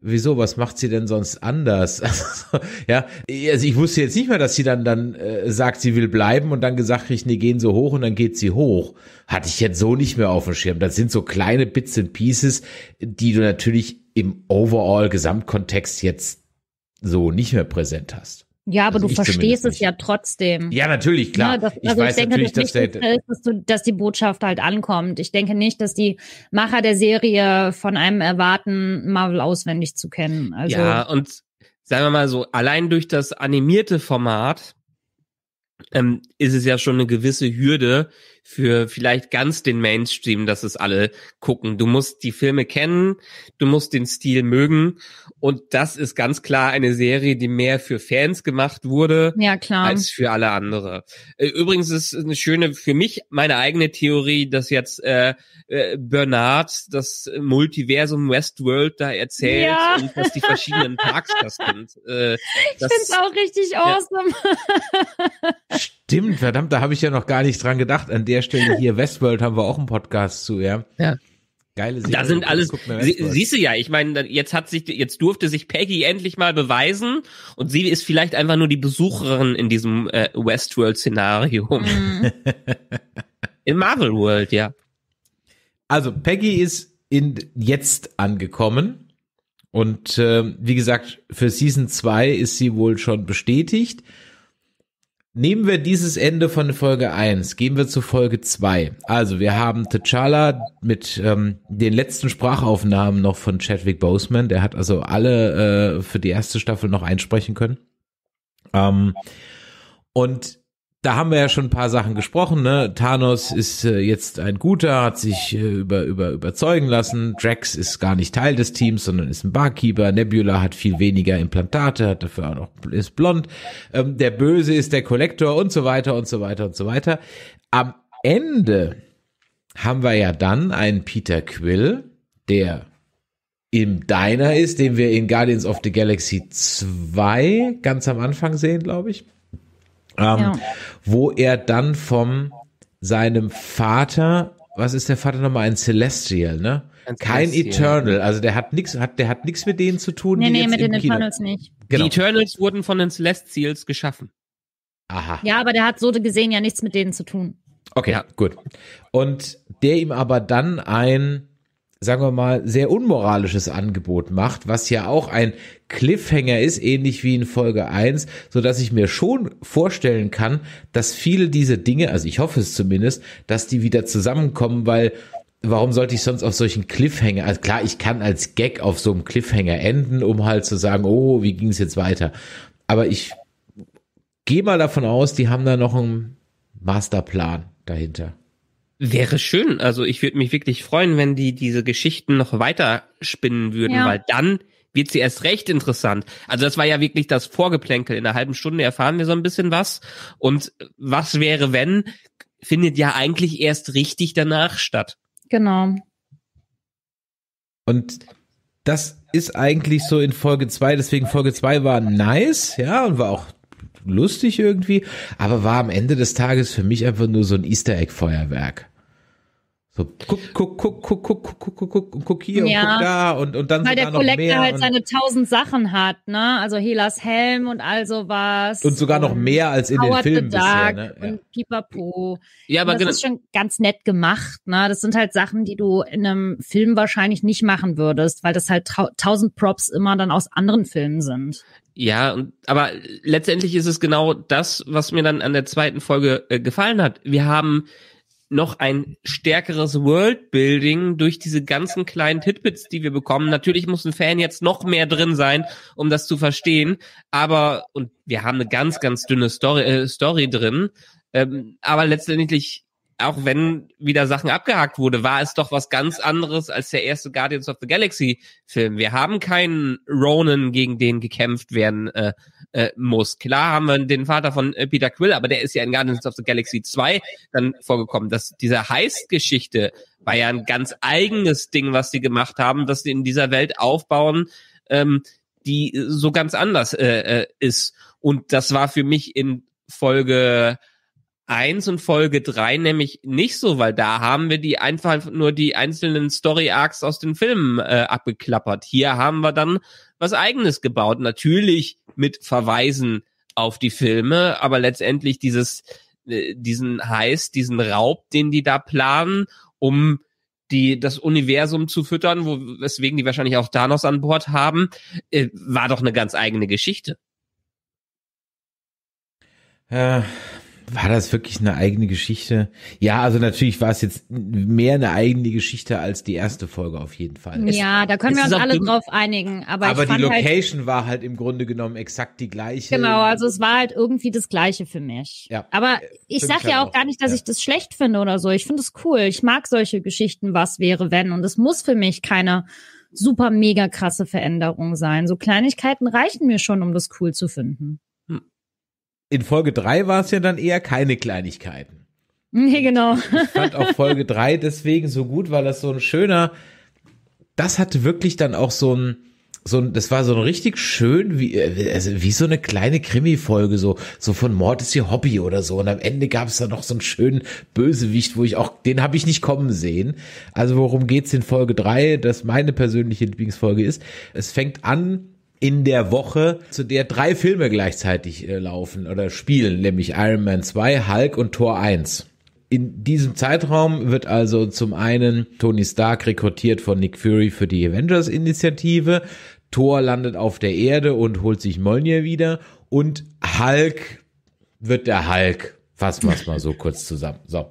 wieso, was macht sie denn sonst anders? Also, ja, also ich wusste jetzt nicht mehr, dass sie dann, dann äh, sagt, sie will bleiben und dann gesagt kriegt, nee, gehen so hoch und dann geht sie hoch. Hatte ich jetzt so nicht mehr auf dem Schirm. Das sind so kleine Bits and Pieces, die du natürlich im Overall-Gesamtkontext jetzt so nicht mehr präsent hast. Ja, aber also du verstehst es nicht. ja trotzdem. Ja, natürlich, klar. Ja, ne, das, also ich, ich weiß denke, natürlich, das dass, der, ist, dass, du, dass die Botschaft halt ankommt. Ich denke nicht, dass die Macher der Serie von einem erwarten, Marvel auswendig zu kennen. Also, ja, und sagen wir mal so, allein durch das animierte Format ähm, ist es ja schon eine gewisse Hürde für vielleicht ganz den Mainstream, dass es alle gucken. Du musst die Filme kennen, du musst den Stil mögen und das ist ganz klar eine Serie, die mehr für Fans gemacht wurde ja, klar. als für alle andere. Äh, übrigens ist eine schöne für mich meine eigene Theorie, dass jetzt äh, äh Bernard das Multiversum Westworld da erzählt ja. und dass die verschiedenen Parks das sind. Äh, ich finde es auch richtig awesome. Ja. Stimmt, verdammt, da habe ich ja noch gar nicht dran gedacht. An der Stelle hier Westworld haben wir auch einen Podcast zu, ja. Ja. Geile Serie. Da sind alles, sie, siehst du ja, ich meine, jetzt hat sich, jetzt durfte sich Peggy endlich mal beweisen und sie ist vielleicht einfach nur die Besucherin in diesem äh, Westworld-Szenario. Mhm. Im Marvel World, ja. Also, Peggy ist in jetzt angekommen. Und äh, wie gesagt, für Season 2 ist sie wohl schon bestätigt. Nehmen wir dieses Ende von Folge 1, gehen wir zu Folge 2. Also, wir haben T'Challa mit ähm, den letzten Sprachaufnahmen noch von Chadwick Boseman. Der hat also alle äh, für die erste Staffel noch einsprechen können. Ähm, und da haben wir ja schon ein paar Sachen gesprochen. Ne? Thanos ist äh, jetzt ein Guter, hat sich äh, über, über, überzeugen lassen. Drax ist gar nicht Teil des Teams, sondern ist ein Barkeeper. Nebula hat viel weniger Implantate, hat dafür auch noch, ist blond. Ähm, der Böse ist der Kollektor und so weiter und so weiter und so weiter. Am Ende haben wir ja dann einen Peter Quill, der im Diner ist, den wir in Guardians of the Galaxy 2 ganz am Anfang sehen, glaube ich ähm, ja. wo er dann vom seinem Vater, was ist der Vater nochmal, ein Celestial, ne? Ein Kein Eternal, also der hat nichts, hat, der hat nichts mit denen zu tun. Nee, nee, mit den Kino. Eternals nicht. Genau. Die Eternals wurden von den Celestials geschaffen. Aha. Ja, aber der hat so gesehen ja nichts mit denen zu tun. Okay, ja. gut. Und der ihm aber dann ein sagen wir mal, sehr unmoralisches Angebot macht, was ja auch ein Cliffhanger ist, ähnlich wie in Folge 1, so dass ich mir schon vorstellen kann, dass viele diese Dinge, also ich hoffe es zumindest, dass die wieder zusammenkommen, weil warum sollte ich sonst auf solchen Cliffhanger, also klar, ich kann als Gag auf so einem Cliffhanger enden, um halt zu sagen, oh, wie ging es jetzt weiter? Aber ich gehe mal davon aus, die haben da noch einen Masterplan dahinter. Wäre schön. Also ich würde mich wirklich freuen, wenn die diese Geschichten noch weiter spinnen würden, ja. weil dann wird sie erst recht interessant. Also das war ja wirklich das Vorgeplänkel. In einer halben Stunde erfahren wir so ein bisschen was. Und was wäre, wenn, findet ja eigentlich erst richtig danach statt. Genau. Und das ist eigentlich so in Folge zwei. deswegen Folge zwei war nice, ja, und war auch lustig irgendwie, aber war am Ende des Tages für mich einfach nur so ein Easter Egg Feuerwerk. So guck, guck, guck, guck, guck, guck, guck, guck, guck und guck hier ja, und guck da und, und dann Weil sogar der Collector halt seine tausend Sachen hat, ne? Also Helas Helm und all sowas. Und sogar noch mehr als in Howard den Filmen bisher, ne? Ja. Und Pipapo. Ja, aber und das genau. ist schon ganz nett gemacht, ne? Das sind halt Sachen, die du in einem Film wahrscheinlich nicht machen würdest, weil das halt tausend Props immer dann aus anderen Filmen sind. Ja, und, aber letztendlich ist es genau das, was mir dann an der zweiten Folge äh, gefallen hat. Wir haben noch ein stärkeres Worldbuilding durch diese ganzen kleinen Titbits, die wir bekommen. Natürlich muss ein Fan jetzt noch mehr drin sein, um das zu verstehen. Aber, und wir haben eine ganz, ganz dünne Story, äh, Story drin. Ähm, aber letztendlich auch wenn wieder Sachen abgehakt wurde, war es doch was ganz anderes als der erste Guardians of the Galaxy Film. Wir haben keinen Ronan, gegen den gekämpft werden äh, äh, muss. Klar haben wir den Vater von äh, Peter Quill, aber der ist ja in Guardians of the Galaxy 2 dann vorgekommen. Das, diese Heist-Geschichte war ja ein ganz eigenes Ding, was sie gemacht haben, dass sie in dieser Welt aufbauen, ähm, die so ganz anders äh, äh, ist. Und das war für mich in Folge 1 und Folge 3 nämlich nicht so, weil da haben wir die einfach nur die einzelnen Story Arcs aus den Filmen äh, abgeklappert. Hier haben wir dann was eigenes gebaut, natürlich mit Verweisen auf die Filme, aber letztendlich dieses äh, diesen Heiß, diesen Raub, den die da planen, um die das Universum zu füttern, wo, weswegen die wahrscheinlich auch Thanos an Bord haben, äh, war doch eine ganz eigene Geschichte. Ja. Äh, war das wirklich eine eigene Geschichte? Ja, also natürlich war es jetzt mehr eine eigene Geschichte als die erste Folge auf jeden Fall. Ja, es, da können wir uns alle drauf einigen. Aber, aber die halt Location halt, war halt im Grunde genommen exakt die gleiche. Genau, also es war halt irgendwie das Gleiche für mich. Ja, aber äh, ich sag ja halt auch, auch gar nicht, dass ja. ich das schlecht finde oder so. Ich finde es cool. Ich mag solche Geschichten, was wäre wenn. Und es muss für mich keine super mega krasse Veränderung sein. So Kleinigkeiten reichen mir schon, um das cool zu finden in Folge 3 war es ja dann eher keine Kleinigkeiten. Nee, mhm, genau. Ich fand auch Folge 3 deswegen so gut, weil das so ein schöner, das hatte wirklich dann auch so ein, so ein, das war so ein richtig schön, wie, äh, also wie so eine kleine Krimi-Folge, so, so von Mord ist ihr Hobby oder so. Und am Ende gab es dann noch so einen schönen Bösewicht, wo ich auch, den habe ich nicht kommen sehen. Also worum geht es in Folge 3, das meine persönliche Lieblingsfolge ist. Es fängt an in der Woche, zu der drei Filme gleichzeitig äh, laufen oder spielen, nämlich Iron Man 2, Hulk und Tor 1. In diesem Zeitraum wird also zum einen Tony Stark rekrutiert von Nick Fury für die Avengers-Initiative, Thor landet auf der Erde und holt sich Molnir wieder und Hulk wird der Hulk. Fassen wir es mal so kurz zusammen. So.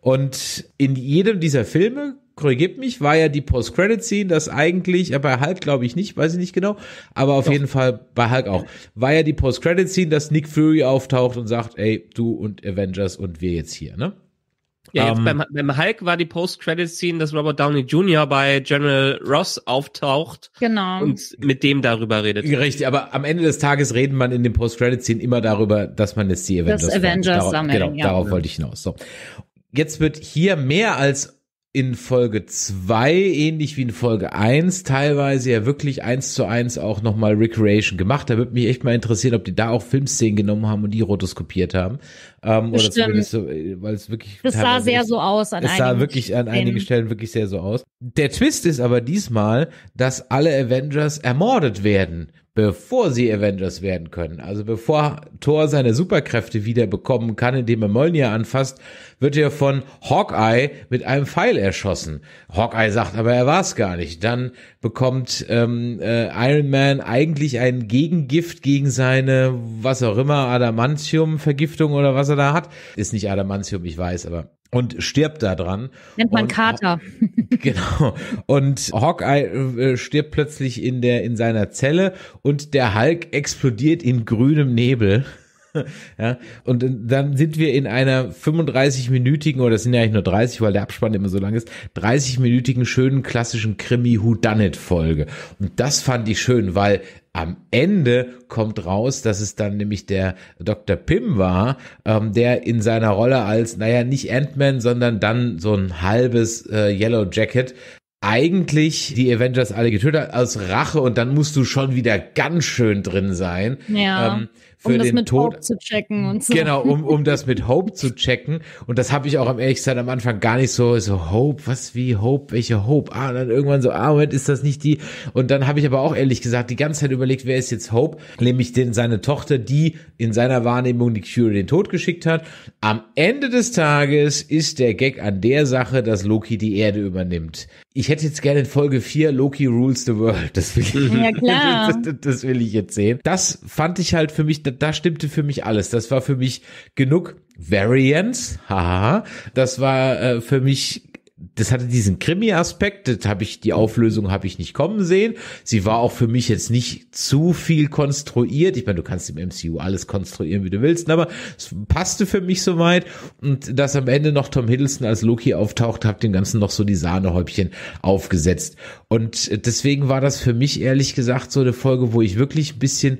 Und in jedem dieser Filme korrigiert mich, war ja die Post-Credit-Scene, das eigentlich, ja, bei Hulk glaube ich nicht, weiß ich nicht genau, aber auf Doch. jeden Fall bei Hulk auch, war ja die Post-Credit-Scene, dass Nick Fury auftaucht und sagt, ey, du und Avengers und wir jetzt hier, ne? Ja, jetzt um, ähm, beim, beim Hulk war die Post-Credit-Scene, dass Robert Downey Jr. bei General Ross auftaucht genau. und mit dem darüber redet. Richtig, aber am Ende des Tages reden man in den post credit scene immer darüber, dass man jetzt die Avengers, das Avengers sammelt. Genau, ja. darauf wollte ich hinaus. So. Jetzt wird hier mehr als in Folge 2, ähnlich wie in Folge 1, teilweise ja wirklich eins zu eins auch nochmal Recreation gemacht. Da würde mich echt mal interessieren, ob die da auch Filmszenen genommen haben und die rotoskopiert haben. Ähm, oder so, weil es wirklich. Das sah sehr so aus an Es sah wirklich an einigen Stellen wirklich sehr so aus. Der Twist ist aber diesmal, dass alle Avengers ermordet werden bevor sie Avengers werden können, also bevor Thor seine Superkräfte wieder bekommen kann, indem er Mjolnir anfasst, wird er von Hawkeye mit einem Pfeil erschossen. Hawkeye sagt aber, er war es gar nicht. Dann bekommt ähm, äh, Iron Man eigentlich ein Gegengift gegen seine, was auch immer, Adamantium-Vergiftung oder was er da hat. Ist nicht Adamantium, ich weiß, aber und stirbt da dran. Nennt man und, Kater. genau. Und Hawkeye äh, stirbt plötzlich in der in seiner Zelle und der Hulk explodiert in grünem Nebel. Ja, und äh, dann sind wir in einer 35-minütigen, oder das sind ja eigentlich nur 30, weil der Abspann immer so lang ist, 30-minütigen schönen klassischen Krimi-Whodunit-Folge. Und das fand ich schön, weil am Ende kommt raus, dass es dann nämlich der Dr. Pym war, ähm, der in seiner Rolle als, naja, nicht Ant-Man, sondern dann so ein halbes äh, Yellow Jacket eigentlich die Avengers alle getötet hat, aus Rache und dann musst du schon wieder ganz schön drin sein. Ja. Ähm, für um den mit Tod Hope zu checken und so. Genau, um, um das mit Hope zu checken. Und das habe ich auch am ehrlichsten am Anfang gar nicht so, so Hope, was wie Hope, welche Hope? Ah, und dann irgendwann so, ah, Moment, ist das nicht die? Und dann habe ich aber auch ehrlich gesagt die ganze Zeit überlegt, wer ist jetzt Hope? Nämlich denn seine Tochter, die in seiner Wahrnehmung die Cure den Tod geschickt hat. Am Ende des Tages ist der Gag an der Sache, dass Loki die Erde übernimmt. Ich hätte jetzt gerne in Folge 4 Loki Rules the World. Das will ich, ja, klar. das, das will ich jetzt sehen. Das fand ich halt für mich da, da stimmte für mich alles. Das war für mich genug Variance, haha. Das war äh, für mich das hatte diesen Krimi-Aspekt, das habe ich, die Auflösung habe ich nicht kommen sehen. Sie war auch für mich jetzt nicht zu viel konstruiert. Ich meine, du kannst im MCU alles konstruieren, wie du willst, ne, aber es passte für mich soweit. Und dass am Ende noch Tom Hiddleston als Loki auftaucht, habe dem Ganzen noch so die Sahnehäubchen aufgesetzt. Und äh, deswegen war das für mich ehrlich gesagt so eine Folge, wo ich wirklich ein bisschen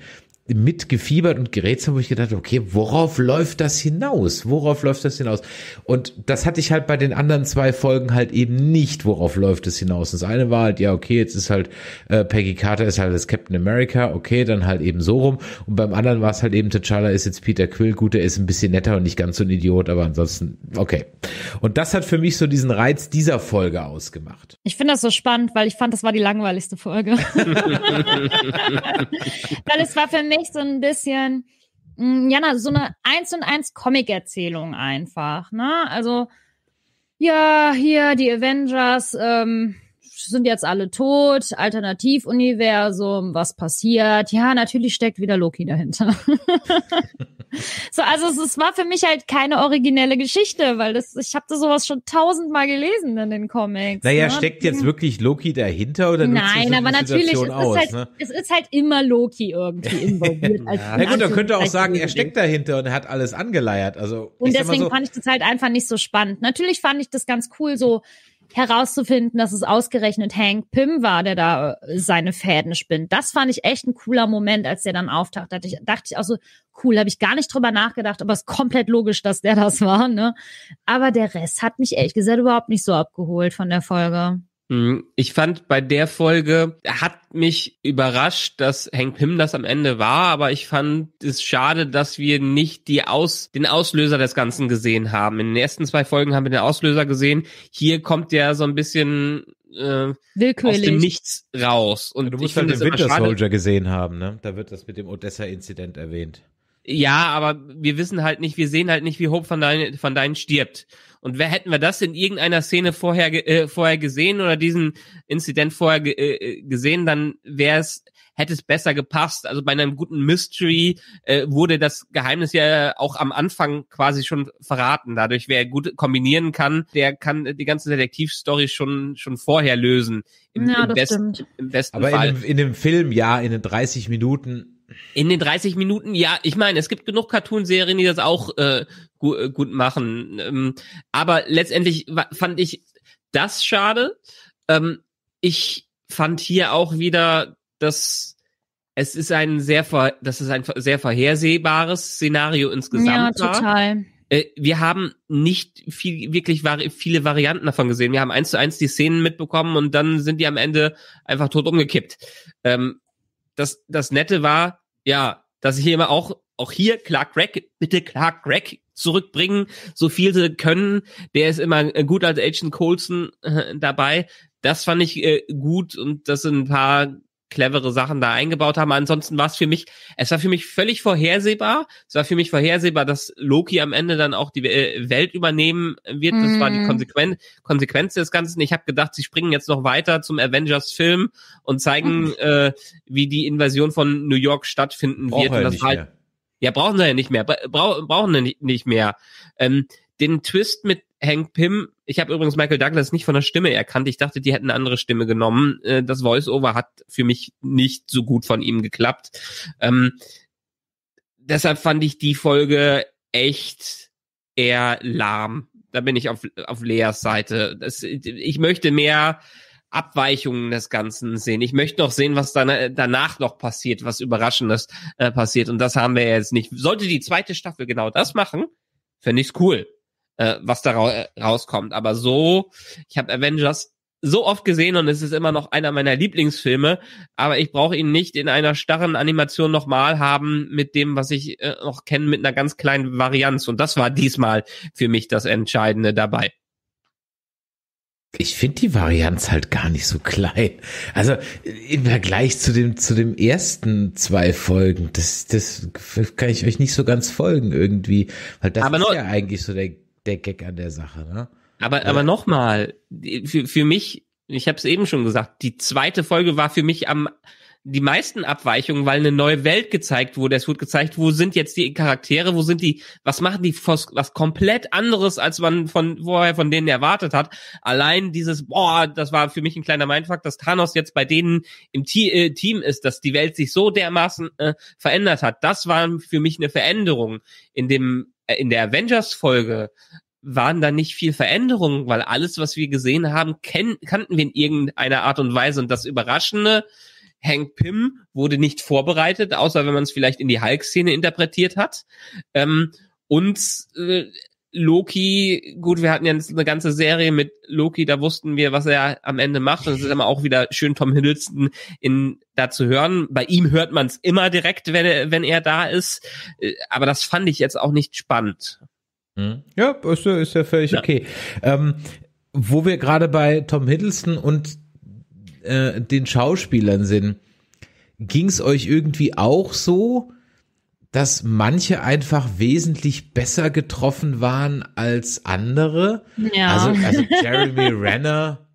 mitgefiebert und gerätselt, wo ich gedacht habe, okay, worauf läuft das hinaus? Worauf läuft das hinaus? Und das hatte ich halt bei den anderen zwei Folgen halt eben nicht, worauf läuft es hinaus? Das eine war halt, ja, okay, jetzt ist halt äh, Peggy Carter ist halt das Captain America, okay, dann halt eben so rum. Und beim anderen war es halt eben, T'Challa ist jetzt Peter Quill, gut, er ist ein bisschen netter und nicht ganz so ein Idiot, aber ansonsten, okay. Und das hat für mich so diesen Reiz dieser Folge ausgemacht. Ich finde das so spannend, weil ich fand, das war die langweiligste Folge. weil es war für mich echt so ein bisschen, hm, ja, so eine eins und eins Comic-Erzählung einfach, ne? Also, ja, hier die Avengers, ähm, sind jetzt alle tot, Alternativuniversum, was passiert? Ja, natürlich steckt wieder Loki dahinter. so, also es, es, war für mich halt keine originelle Geschichte, weil das, ich habe da sowas schon tausendmal gelesen in den Comics. Naja, ne? steckt jetzt wirklich Loki dahinter oder Nein, aber natürlich, es, aus, ist halt, ne? es ist halt immer Loki irgendwie involviert. ja. Na gut, er könnte auch sagen, er steckt dahinter und er hat alles angeleiert. Also, und deswegen so, fand ich das halt einfach nicht so spannend. Natürlich fand ich das ganz cool, so herauszufinden, dass es ausgerechnet Hank Pym war, der da äh, seine Fäden spinnt. Das fand ich echt ein cooler Moment, als der dann auftaucht. Da dachte ich auch so, cool, habe ich gar nicht drüber nachgedacht, aber es ist komplett logisch, dass der das war. Ne? Aber der Rest hat mich ehrlich gesagt überhaupt nicht so abgeholt von der Folge. Hm, ich fand bei der Folge hat mich überrascht, dass Hank Pym das am Ende war, aber ich fand es schade, dass wir nicht die Aus, den Auslöser des Ganzen gesehen haben. In den ersten zwei Folgen haben wir den Auslöser gesehen. Hier kommt der so ein bisschen äh, Willkürlich. aus dem Nichts raus. Und du musst dann halt den Winter Soldier gesehen haben, ne? Da wird das mit dem Odessa-Inzident erwähnt. Ja, aber wir wissen halt nicht, wir sehen halt nicht, wie Hope van Dyne, van Dyne stirbt. Und wer hätten wir das in irgendeiner Szene vorher, äh, vorher gesehen oder diesen Inzident vorher äh, äh, gesehen, dann wäre es hätte es besser gepasst. Also bei einem guten Mystery äh, wurde das Geheimnis ja auch am Anfang quasi schon verraten. Dadurch, wer gut kombinieren kann, der kann die ganze Detektivstory schon schon vorher lösen. Im, ja, im, stimmt. im besten Aber Fall. In, in dem Film, ja, in den 30 Minuten in den 30 Minuten, ja, ich meine, es gibt genug Cartoon-Serien, die das auch äh, gu äh, gut machen. Ähm, aber letztendlich fand ich das schade. Ähm, ich fand hier auch wieder, dass es ist ein sehr, ver das ist ein sehr vorhersehbares Szenario insgesamt. Ja, total. Äh, wir haben nicht viel, wirklich vari viele Varianten davon gesehen. Wir haben eins zu eins die Szenen mitbekommen und dann sind die am Ende einfach tot umgekippt. Ähm, das, das Nette war, ja, dass ich hier immer auch, auch hier Clark Gregg, bitte Clark Gregg zurückbringen, so viel sie können. Der ist immer äh, gut als Agent Coulson äh, dabei. Das fand ich äh, gut und das sind ein paar clevere Sachen da eingebaut haben. Ansonsten war es für mich, es war für mich völlig vorhersehbar. Es war für mich vorhersehbar, dass Loki am Ende dann auch die äh, Welt übernehmen wird. Mm. Das war die mhm. Konsequen Konsequenz des Ganzen. Ich habe gedacht, sie springen jetzt noch weiter zum Avengers-Film und zeigen, mm. äh, wie die Invasion von New York stattfinden Brauch wird. Ja, halt, ja, brauchen sie ja nicht mehr. Bra brauchen sie nicht mehr. Ähm, den Twist mit Hank Pym. Ich habe übrigens Michael Douglas nicht von der Stimme erkannt. Ich dachte, die hätten eine andere Stimme genommen. Äh, das Voice-Over hat für mich nicht so gut von ihm geklappt. Ähm, deshalb fand ich die Folge echt eher lahm. Da bin ich auf, auf Leas Seite. Das, ich möchte mehr Abweichungen des Ganzen sehen. Ich möchte noch sehen, was dann, danach noch passiert, was Überraschendes äh, passiert. Und das haben wir jetzt nicht. Sollte die zweite Staffel genau das machen, fände ich's cool äh, was da ra äh, rauskommt. Aber so, ich habe Avengers so oft gesehen und es ist immer noch einer meiner Lieblingsfilme, aber ich brauche ihn nicht in einer starren Animation nochmal haben mit dem, was ich äh, noch kenne, mit einer ganz kleinen Varianz. Und das war diesmal für mich das Entscheidende dabei. Ich finde die Varianz halt gar nicht so klein. Also im Vergleich zu dem, zu dem ersten zwei Folgen, das, das kann ich euch nicht so ganz folgen irgendwie. Weil das Aber ist ja eigentlich so der der Gag an der Sache. Ne? Aber, aber nochmal, für, für mich, ich habe es eben schon gesagt, die zweite Folge war für mich am die meisten Abweichungen, weil eine neue Welt gezeigt wurde. Es wurde gezeigt, wo sind jetzt die Charaktere, wo sind die, was machen die, was komplett anderes, als man von vorher von denen erwartet hat. Allein dieses, boah, das war für mich ein kleiner Mindfuck, dass Thanos jetzt bei denen im T äh, Team ist, dass die Welt sich so dermaßen äh, verändert hat. Das war für mich eine Veränderung in dem äh, in der Avengers-Folge waren da nicht viel Veränderungen, weil alles, was wir gesehen haben, kannten wir in irgendeiner Art und Weise. Und das Überraschende, Hank Pym wurde nicht vorbereitet, außer wenn man es vielleicht in die Hulk-Szene interpretiert hat. Ähm, und äh, Loki, gut, wir hatten ja eine ganze Serie mit Loki, da wussten wir, was er am Ende macht. Und es ist immer auch wieder schön, Tom Hiddleston in, da zu hören. Bei ihm hört man es immer direkt, wenn wenn er da ist. Äh, aber das fand ich jetzt auch nicht spannend. Hm? Ja, ist, ja, ist ja völlig ja. okay. Ähm, wo wir gerade bei Tom Hiddleston und äh, den Schauspielern sind, ging es euch irgendwie auch so, dass manche einfach wesentlich besser getroffen waren als andere. Ja. Also, also Jeremy Renner,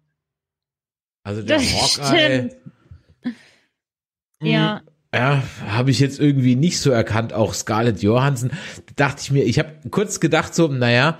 also der das Hawkeye. Stimmt. Ja. Hm, ja, habe ich jetzt irgendwie nicht so erkannt. Auch Scarlett Johansson, dachte ich mir, ich habe kurz gedacht so, naja,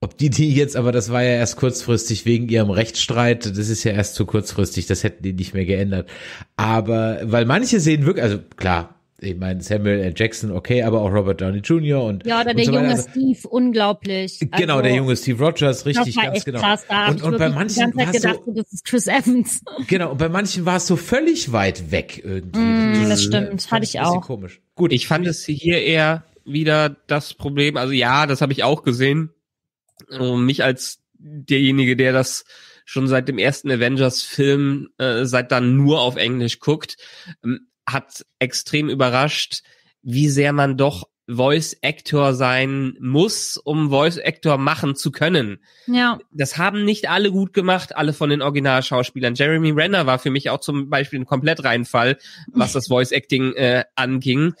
ob die die jetzt, aber das war ja erst kurzfristig wegen ihrem Rechtsstreit, das ist ja erst zu kurzfristig, das hätten die nicht mehr geändert. Aber, weil manche sehen wirklich, also klar, ich meine, Samuel L. Jackson, okay, aber auch Robert Downey Jr. und. Ja, oder und der so junge also Steve, unglaublich. Genau, also, der junge Steve Rogers, richtig, das war ganz echt genau. Krass, da und, und bei manchen. Die so, das ist Chris Evans. Genau, und bei manchen war es so völlig weit weg irgendwie. Mm, das, stimmt, das hatte ich auch. Komisch. Gut. Ich fand es hier eher wieder das Problem, also ja, das habe ich auch gesehen. Und ähm, mich als derjenige, der das schon seit dem ersten Avengers-Film, äh, seit dann nur auf Englisch guckt. Ähm, hat extrem überrascht, wie sehr man doch Voice Actor sein muss, um Voice Actor machen zu können. Ja. Das haben nicht alle gut gemacht, alle von den Originalschauspielern. Jeremy Renner war für mich auch zum Beispiel ein Komplettreinfall, was das Voice Acting äh, anging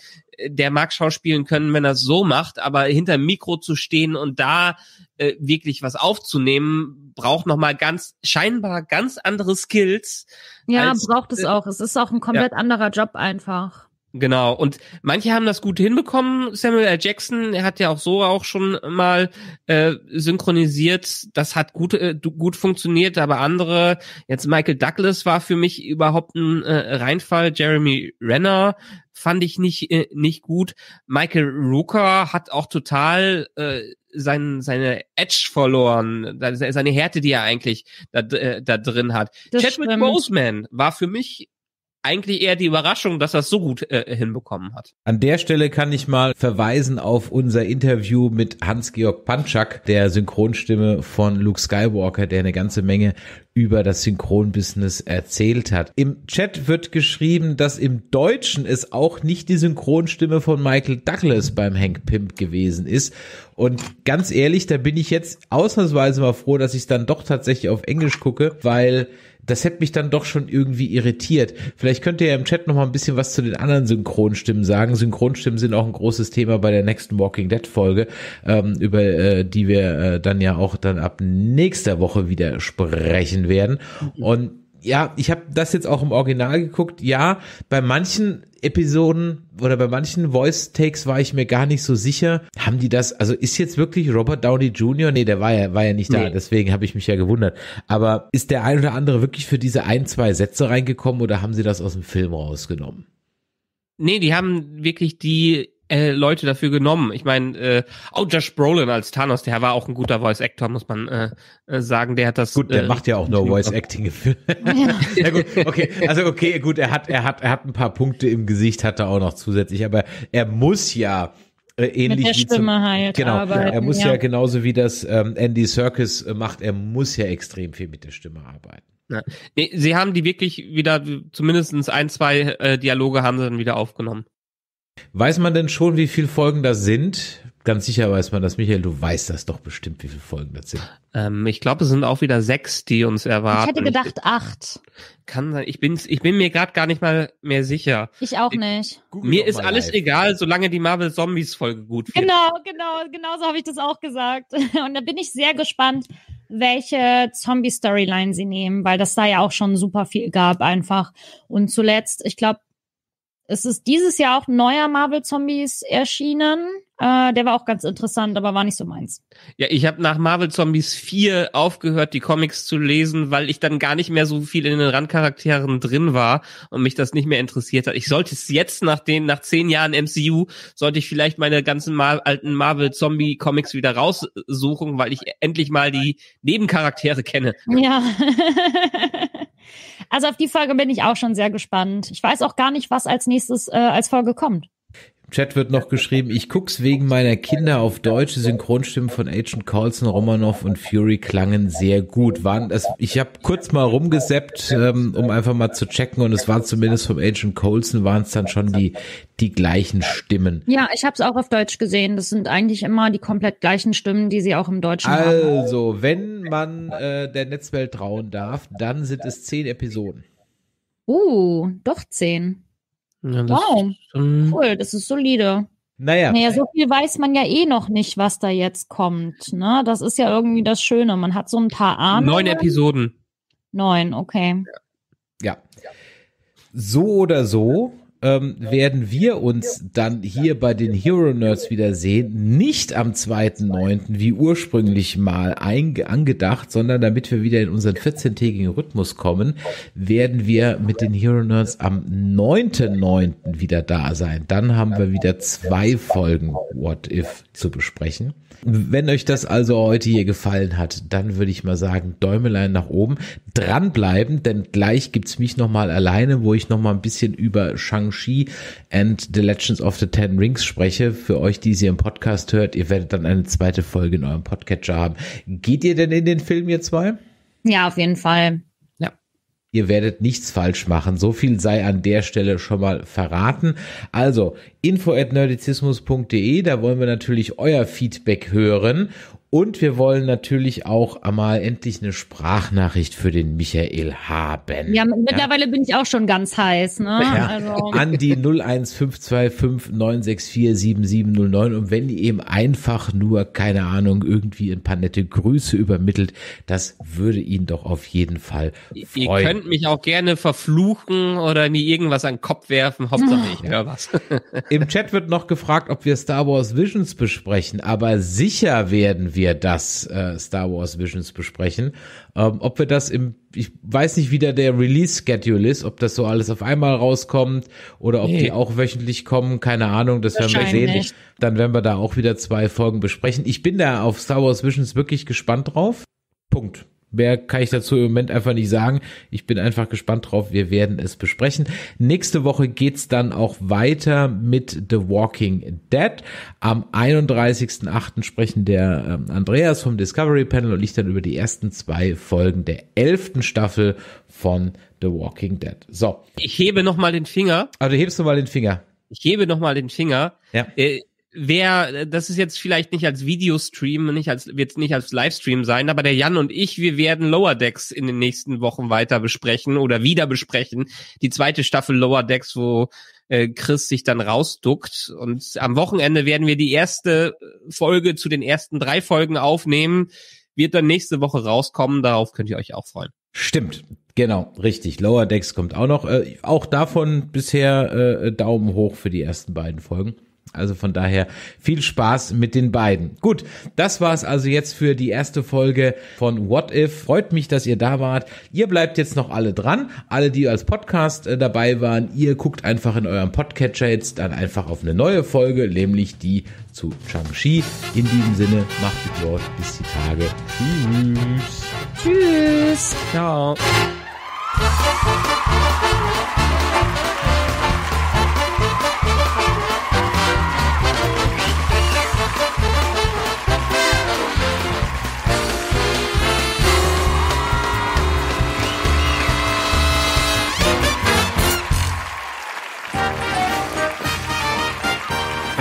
der mag schauspielen können, wenn er es so macht, aber hinter Mikro zu stehen und da äh, wirklich was aufzunehmen, braucht nochmal ganz, scheinbar ganz andere Skills. Ja, als, braucht es äh, auch. Es ist auch ein komplett ja. anderer Job einfach. Genau, und manche haben das gut hinbekommen. Samuel L. Jackson, er hat ja auch so auch schon mal äh, synchronisiert. Das hat gut, äh, gut funktioniert, aber andere, jetzt Michael Douglas war für mich überhaupt ein äh, Reinfall. Jeremy Renner fand ich nicht, äh, nicht gut. Michael Rooker hat auch total äh, sein, seine Edge verloren, seine Härte, die er eigentlich da, äh, da drin hat. Das Chadwick stimmt. Boseman war für mich eigentlich eher die Überraschung, dass er es so gut äh, hinbekommen hat. An der Stelle kann ich mal verweisen auf unser Interview mit Hans-Georg Panczak, der Synchronstimme von Luke Skywalker, der eine ganze Menge über das Synchronbusiness erzählt hat. Im Chat wird geschrieben, dass im Deutschen es auch nicht die Synchronstimme von Michael Douglas beim Hank Pimp gewesen ist. Und ganz ehrlich, da bin ich jetzt ausnahmsweise mal froh, dass ich es dann doch tatsächlich auf Englisch gucke, weil das hätte mich dann doch schon irgendwie irritiert. Vielleicht könnt ihr ja im Chat noch mal ein bisschen was zu den anderen Synchronstimmen sagen. Synchronstimmen sind auch ein großes Thema bei der nächsten Walking Dead Folge, ähm, über äh, die wir äh, dann ja auch dann ab nächster Woche wieder sprechen werden. Und ja, ich habe das jetzt auch im Original geguckt. Ja, bei manchen Episoden oder bei manchen Voice Takes war ich mir gar nicht so sicher. Haben die das, also ist jetzt wirklich Robert Downey Jr.? Nee, der war ja, war ja nicht da, nee. deswegen habe ich mich ja gewundert. Aber ist der ein oder andere wirklich für diese ein, zwei Sätze reingekommen oder haben sie das aus dem Film rausgenommen? Nee, die haben wirklich die äh, Leute dafür genommen. Ich meine, äh, auch Josh Brolin als Thanos, der war auch ein guter Voice Actor, muss man äh, äh sagen. Der hat das. Gut, der äh, macht ja auch nur Voice Acting im Film. ja. gut, okay, also okay, gut, er hat, er hat, er hat ein paar Punkte im Gesicht, hat er auch noch zusätzlich, aber er muss ja äh, ähnlich mit der Stimme zum, halt genau arbeiten, er muss ja. ja. genauso wie das ähm, Andy Serkis äh, macht er muss ja extrem viel mit der Stimme arbeiten ja. nee, sie haben die wirklich wieder zumindestens ein zwei äh, Dialoge haben sie dann wieder aufgenommen Weiß man denn schon, wie viele Folgen das sind? Ganz sicher weiß man das, Michael. Du weißt das doch bestimmt, wie viele Folgen das sind. Ähm, ich glaube, es sind auch wieder sechs, die uns erwarten. Ich hätte gedacht ich, acht. Kann sein. Ich, bin's, ich bin mir gerade gar nicht mal mehr sicher. Ich auch nicht. Ich, mir ist alles live. egal, solange die Marvel Zombies Folge gut wird. Genau, genau, genau so habe ich das auch gesagt. Und da bin ich sehr gespannt, welche Zombie-Storyline sie nehmen, weil das da ja auch schon super viel gab einfach. Und zuletzt, ich glaube, es ist dieses Jahr auch neuer Marvel Zombies erschienen. Äh, der war auch ganz interessant, aber war nicht so meins. Ja, ich habe nach Marvel Zombies 4 aufgehört, die Comics zu lesen, weil ich dann gar nicht mehr so viel in den Randcharakteren drin war und mich das nicht mehr interessiert hat. Ich sollte es jetzt nach den, nach zehn Jahren MCU, sollte ich vielleicht meine ganzen Mar alten Marvel Zombie Comics wieder raussuchen, weil ich endlich mal die Nebencharaktere kenne. Ja. Also auf die Folge bin ich auch schon sehr gespannt. Ich weiß auch gar nicht, was als nächstes äh, als Folge kommt. Chat wird noch geschrieben, ich guck's wegen meiner Kinder auf deutsche Synchronstimmen von Agent Coulson, Romanov und Fury klangen sehr gut. Waren, das, ich habe kurz mal rumgeseppt, ähm, um einfach mal zu checken und es war zumindest vom Agent Coulson waren es dann schon die, die gleichen Stimmen. Ja, ich habe es auch auf Deutsch gesehen. Das sind eigentlich immer die komplett gleichen Stimmen, die sie auch im Deutschen also, haben. Also, wenn man äh, der Netzwelt trauen darf, dann sind es zehn Episoden. Uh, doch zehn. Ja, wow, cool, das ist solide. Naja. naja, so viel weiß man ja eh noch nicht, was da jetzt kommt. Ne? Das ist ja irgendwie das Schöne. Man hat so ein paar Ahnungen. Neun Episoden. Neun, okay. Ja. ja. So oder so ähm, werden wir uns dann hier bei den Hero Nerds wiedersehen. Nicht am 2.9. wie ursprünglich mal angedacht, sondern damit wir wieder in unseren 14-tägigen Rhythmus kommen, werden wir mit den Hero Nerds am 9.9. wieder da sein. Dann haben wir wieder zwei Folgen What If zu besprechen. Wenn euch das also heute hier gefallen hat, dann würde ich mal sagen, Däumelein nach oben, dranbleiben, denn gleich gibt's mich nochmal alleine, wo ich nochmal ein bisschen über Shanghai Shang-Chi and the Legends of the Ten Rings spreche, für euch, die sie im Podcast hört, ihr werdet dann eine zweite Folge in eurem Podcatcher haben. Geht ihr denn in den Film, ihr zwei? Ja, auf jeden Fall. Ihr werdet nichts falsch machen. So viel sei an der Stelle schon mal verraten. Also, info at nerdizismus.de, da wollen wir natürlich euer Feedback hören. Und wir wollen natürlich auch einmal endlich eine Sprachnachricht für den Michael haben. Ja, mittlerweile ja. bin ich auch schon ganz heiß. Ne? Ja. Also. An die 01525964709 und wenn ihr eben einfach nur, keine Ahnung, irgendwie ein paar nette Grüße übermittelt, das würde ihn doch auf jeden Fall freuen. Ihr könnt mich auch gerne verfluchen oder mir irgendwas an den Kopf werfen, Hauptsache ich höre was. Im Chat wird noch gefragt, ob wir Star Wars Visions besprechen, aber sicher werden wir wir das äh, Star Wars Visions besprechen. Ähm, ob wir das im, ich weiß nicht, wie der, der Release-Schedule ist, ob das so alles auf einmal rauskommt oder ob nee. die auch wöchentlich kommen, keine Ahnung, das werden wir sehen. Dann werden wir da auch wieder zwei Folgen besprechen. Ich bin da auf Star Wars Visions wirklich gespannt drauf. Punkt. Mehr kann ich dazu im Moment einfach nicht sagen. Ich bin einfach gespannt drauf. Wir werden es besprechen. Nächste Woche geht's dann auch weiter mit The Walking Dead. Am 31.08. sprechen der ähm, Andreas vom Discovery Panel und ich dann über die ersten zwei Folgen der elften Staffel von The Walking Dead. So. Ich hebe nochmal den Finger. Also hebst du mal den Finger. Ich hebe nochmal den Finger. Ja. Äh, wer, das ist jetzt vielleicht nicht als Videostream, nicht als, wird nicht als Livestream sein, aber der Jan und ich, wir werden Lower Decks in den nächsten Wochen weiter besprechen oder wieder besprechen. Die zweite Staffel Lower Decks, wo äh, Chris sich dann rausduckt. Und am Wochenende werden wir die erste Folge zu den ersten drei Folgen aufnehmen. Wird dann nächste Woche rauskommen. Darauf könnt ihr euch auch freuen. Stimmt. Genau, richtig. Lower Decks kommt auch noch. Äh, auch davon bisher äh, Daumen hoch für die ersten beiden Folgen. Also von daher viel Spaß mit den beiden. Gut, das war es also jetzt für die erste Folge von What If. Freut mich, dass ihr da wart. Ihr bleibt jetzt noch alle dran. Alle, die als Podcast äh, dabei waren, ihr guckt einfach in eurem Podcatcher jetzt dann einfach auf eine neue Folge, nämlich die zu Chang-Chi. In diesem Sinne, macht es dort. Bis die Tage. Tschüss. Tschüss. Ciao.